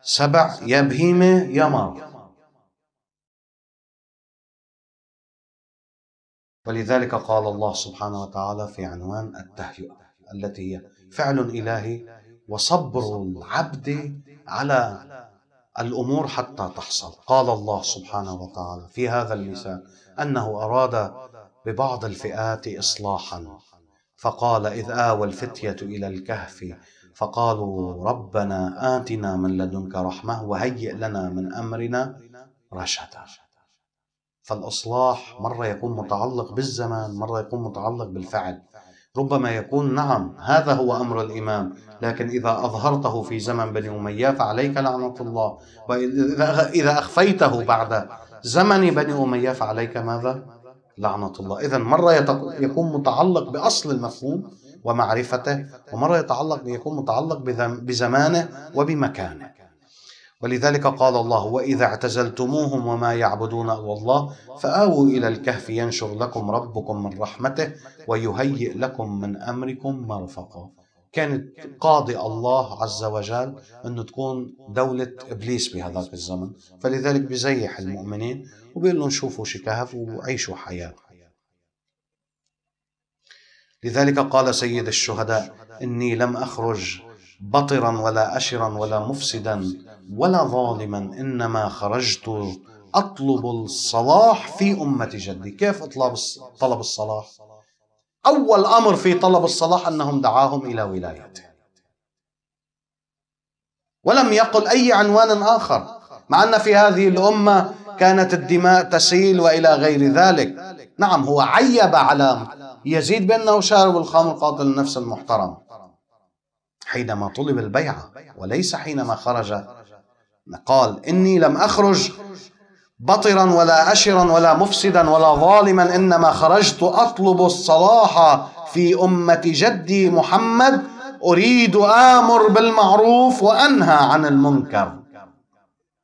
سبع يا بهيمة يا مار ولذلك قال الله سبحانه وتعالى في عنوان التهيئة التي هي فعل إلهي وصبر العبد على الأمور حتى تحصل قال الله سبحانه وتعالى في هذا المثال أنه أراد ببعض الفئات إصلاحا فقال إذ آوى الفتية إلى الكهف فقالوا ربنا آتنا من لدنك رحمة وهيئ لنا من أمرنا رشدا فالإصلاح مرة يكون متعلق بالزمان مرة يكون متعلق بالفعل ربما يكون نعم هذا هو أمر الإمام لكن إذا أظهرته في زمن بني أمية فعليك لعنة الله وإذا أخفيته بعد زمن بني أمية فعليك ماذا؟ لعنة الله إذا مرة يكون متعلق بأصل المفهوم ومعرفته ومرة يتعلق يكون متعلق بزمانه وبمكانه ولذلك قال الله وإذا اعتزلتموهم وما يعبدون إلا الله فآووا إلى الكهف ينشر لكم ربكم من رحمته ويهيئ لكم من أمركم مرفقا كانت قاضي الله عز وجل أنه تكون دولة إبليس بهذاك الزمن فلذلك بزيح المؤمنين وبيقول لهم شوفوا شي كهف وعيشوا حياة لذلك قال سيد الشهداء إني لم أخرج بطرا ولا أشرا ولا مفسدا ولا ظالما إنما خرجت أطلب الصلاح في أمة جدي كيف أطلب طلب الصلاح أول أمر في طلب الصلاح أنهم دعاهم إلى ولايته ولم يقل أي عنوان آخر مع أن في هذه الأمة كانت الدماء تسيل وإلى غير ذلك نعم هو عيب على يزيد بأنه شارب الخمر قاتل النفس المحترم حينما طلب البيعة وليس حينما خرج قال إني لم أخرج بطرا ولا أشرا ولا مفسدا ولا ظالما إنما خرجت أطلب الصلاح في أمة جدي محمد أريد آمر بالمعروف وأنهى عن المنكر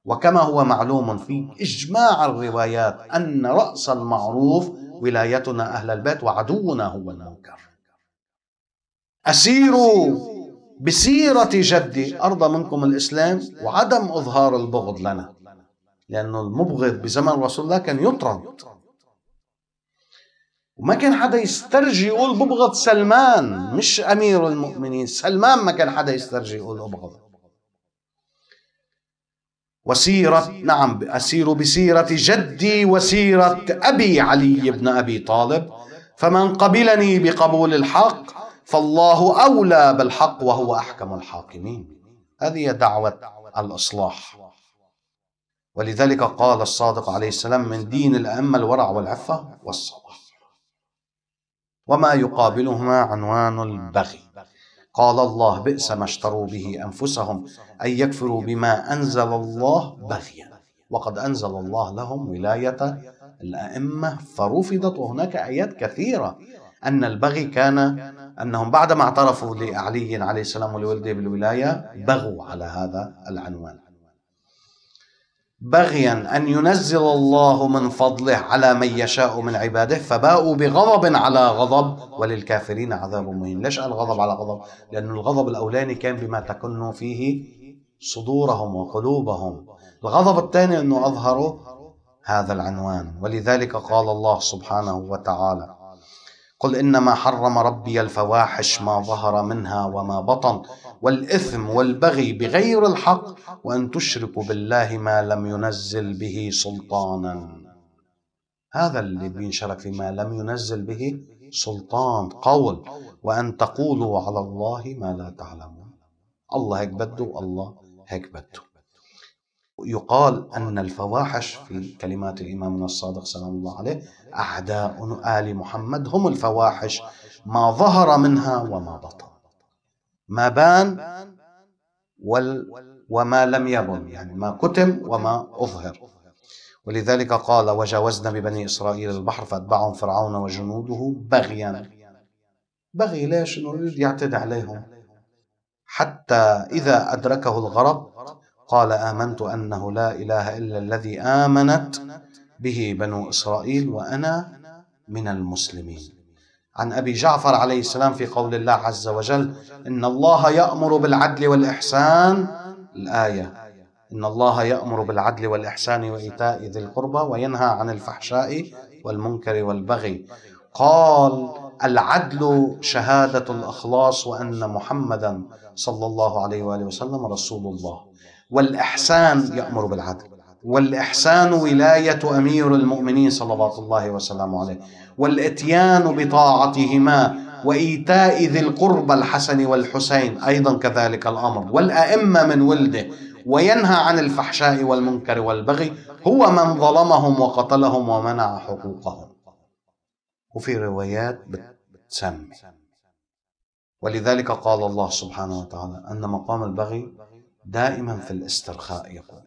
وكما هو معلوم في إجماع الروايات أن رأس المعروف ولايتنا أهل البيت وعدونا هو المنكر أسيروا بسيرة جدي أرضى منكم الإسلام وعدم إظهار البغض لنا لأنه المبغض بزمن رسول الله كان يطرد وما كان حدا يسترجي يقول ببغض سلمان مش أمير المؤمنين سلمان ما كان حدا يسترجي يقول أبغض وسيرة نعم أسير بسيرة جدي وسيرة أبي علي بن أبي طالب فمن قبلني بقبول الحق فالله أولى بالحق وهو أحكم الحاكمين هذه دعوة الإصلاح ولذلك قال الصادق عليه السلام من دين الأئمة الورع والعفة والصلاح وما يقابلهما عنوان البغي قال الله بئس ما اشتروا به أنفسهم أن يكفروا بما أنزل الله بغيا وقد أنزل الله لهم ولاية الأئمة فرفضت وهناك آيات كثيرة أن البغي كان أنهم بعدما اعترفوا لعلي عليه السلام ولولده بالولاية بغوا على هذا العنوان بغيا أن ينزل الله من فضله على من يشاء من عباده فباءوا بغضب على غضب وللكافرين عذاب مهين ليش قال غضب على غضب لأن الغضب الأولاني كان بما تكن فيه صدورهم وقلوبهم الغضب الثاني أنه أظهروا هذا العنوان ولذلك قال الله سبحانه وتعالى قل انما حرم ربي الفواحش ما ظهر منها وما بطن والاثم والبغي بغير الحق وان تشركوا بالله ما لم ينزل به سلطانا هذا اللي بينشرك فيما لم ينزل به سلطان قول وان تقولوا على الله ما لا تعلمون الله هيك بده الله هيك بده يقال أن الفواحش في كلمات الإمام الصادق سلام الله عليه أعداء آل محمد هم الفواحش ما ظهر منها وما بطن ما بان وال وما لم يبن يعني ما كتم وما أظهر ولذلك قال وجاوزنا ببني إسرائيل البحر فأتبعهم فرعون وجنوده بغيا بغي ليش إنه يعتدي عليهم حتى إذا أدركه الغرق قال آمنت أنه لا إله إلا الذي آمنت به بنو إسرائيل وأنا من المسلمين عن ابي جعفر عليه السلام في قول الله عز وجل ان الله يامر بالعدل والاحسان الايه ان الله يامر بالعدل والاحسان وايتاء ذي القربى وينهى عن الفحشاء والمنكر والبغي قال العدل شهاده الاخلاص وان محمدا صلى الله عليه واله وسلم رسول الله والإحسان يأمر بالعدل والإحسان ولاية أمير المؤمنين صلوات الله وسلامه عليه والإتيان بطاعتهما وإيتاء ذي القربى الحسن والحسين أيضا كذلك الأمر والأئمة من ولده وينهى عن الفحشاء والمنكر والبغي هو من ظلمهم وقتلهم ومنع حقوقهم وفي روايات بتسمي ولذلك قال الله سبحانه وتعالى أن مقام البغي دائما في الاسترخاء يقول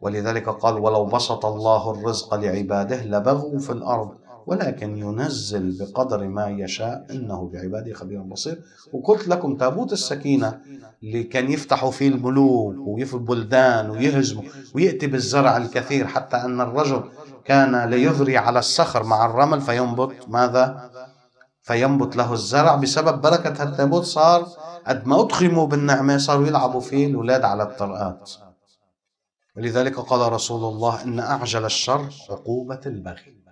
ولذلك قال ولو بسط الله الرزق لعباده لبغوا في الارض ولكن ينزل بقدر ما يشاء انه بعباده خبير بصير وقلت لكم تابوت السكينه اللي كان يفتحوا فيه الملوك ويفي البلدان ويهزموا وياتي بالزرع الكثير حتى ان الرجل كان ليذري على الصخر مع الرمل فينبت ماذا فينبت له الزرع بسبب بركة هالتابوت صار قد ما أطعموا بالنعمة صاروا يلعبوا فيه الأولاد على الطرقات ولذلك قال رسول الله إن أعجل الشر عقوبة البغي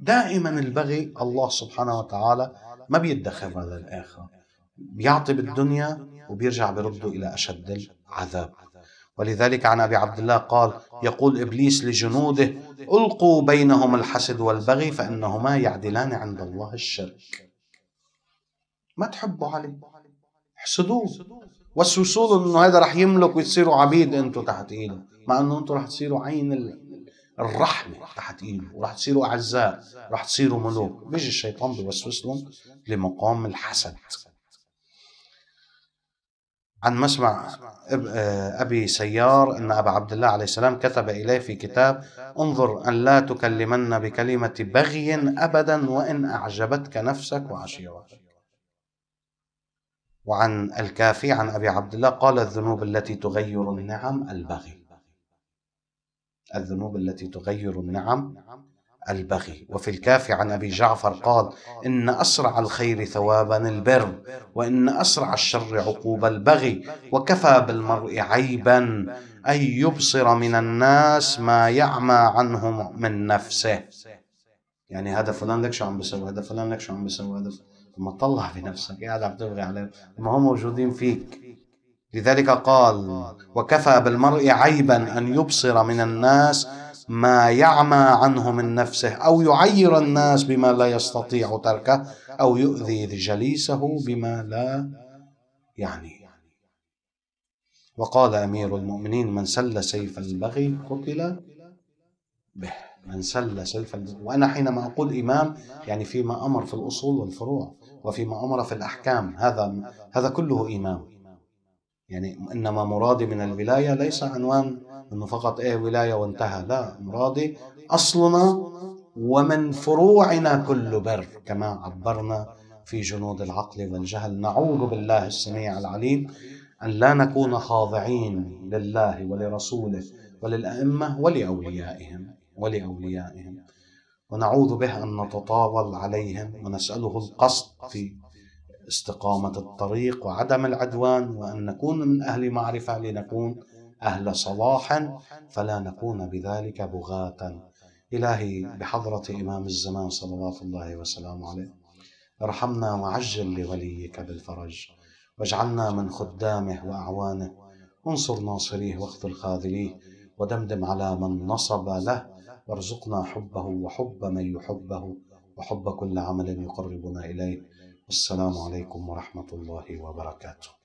دائما البغي الله سبحانه وتعالى ما بيدخر على بيعطي بالدنيا وبيرجع برده إلى أشد العذاب ولذلك عن ابي عبد الله قال يقول ابليس لجنوده القوا بينهم الحسد والبغي فانهما يعدلان عند الله الشرك ما تحبوا علي احسدوه وسوسوا له انه هذا رح يملك وتصيروا عبيد انتم تحت ايده مع انه انتم رح تصيروا عين الرحمه تحت ايده ورح تصيروا اعزاء رح تصيروا ملوك بيجي الشيطان بيوسوس لهم لمقام الحسد عن مسمع آه، أبي سيار أن أبا عبد الله عليه السلام كتب إليه في كتاب انظر أن لا تكلمن بكلمة بغي أبدا وإن أعجبتك نفسك وعشيرتك وعن الكافي عن أبي عبد الله قال الذنوب التي تغير النعم البغي الذنوب التي تغير النعم البغي وفي الكافي عن أبي جعفر قال إن أسرع الخير ثوابا البر وإن أسرع الشر عقوب البغي وكفى بالمرء عيبا أن يبصر من الناس ما يعمى عنه من نفسه يعني هذا فلان لك شو عم بيسوي هذا فلان لك شو عم بيسوي هذا ما تطلع في نفسك قاعد عم تبغي عليهم ما هم موجودين فيك لذلك قال وكفى بالمرء عيبا أن يبصر من الناس ما يعمى عنه من نفسه او يعير الناس بما لا يستطيع تركه او يؤذي جليسه بما لا يعني وقال امير المؤمنين من سل سيف البغي قتل به من سل سيف البغي وانا حينما اقول امام يعني فيما امر في الاصول والفروع وفيما امر في الاحكام هذا هذا كله امام يعني انما مرادي من الولايه ليس عنوان انه فقط ايه ولايه وانتهى لا مرادي اصلنا ومن فروعنا كل بر كما عبرنا في جنود العقل والجهل نعوذ بالله السميع العليم ان لا نكون خاضعين لله ولرسوله وللائمه ولاوليائهم ولاوليائهم ونعوذ به ان نتطاول عليهم ونساله القصد في استقامه الطريق وعدم العدوان وان نكون من اهل معرفه لنكون أهل صلاح فلا نكون بذلك بغاة إلهي بحضرة إمام الزمان صلوات الله وسلامه عليه ارحمنا وعجل لوليك بالفرج واجعلنا من خدامه وأعوانه انصر ناصريه واخذل خاذليه ودمدم على من نصب له وارزقنا حبه وحب من يحبه وحب كل عمل يقربنا إليه والسلام عليكم ورحمة الله وبركاته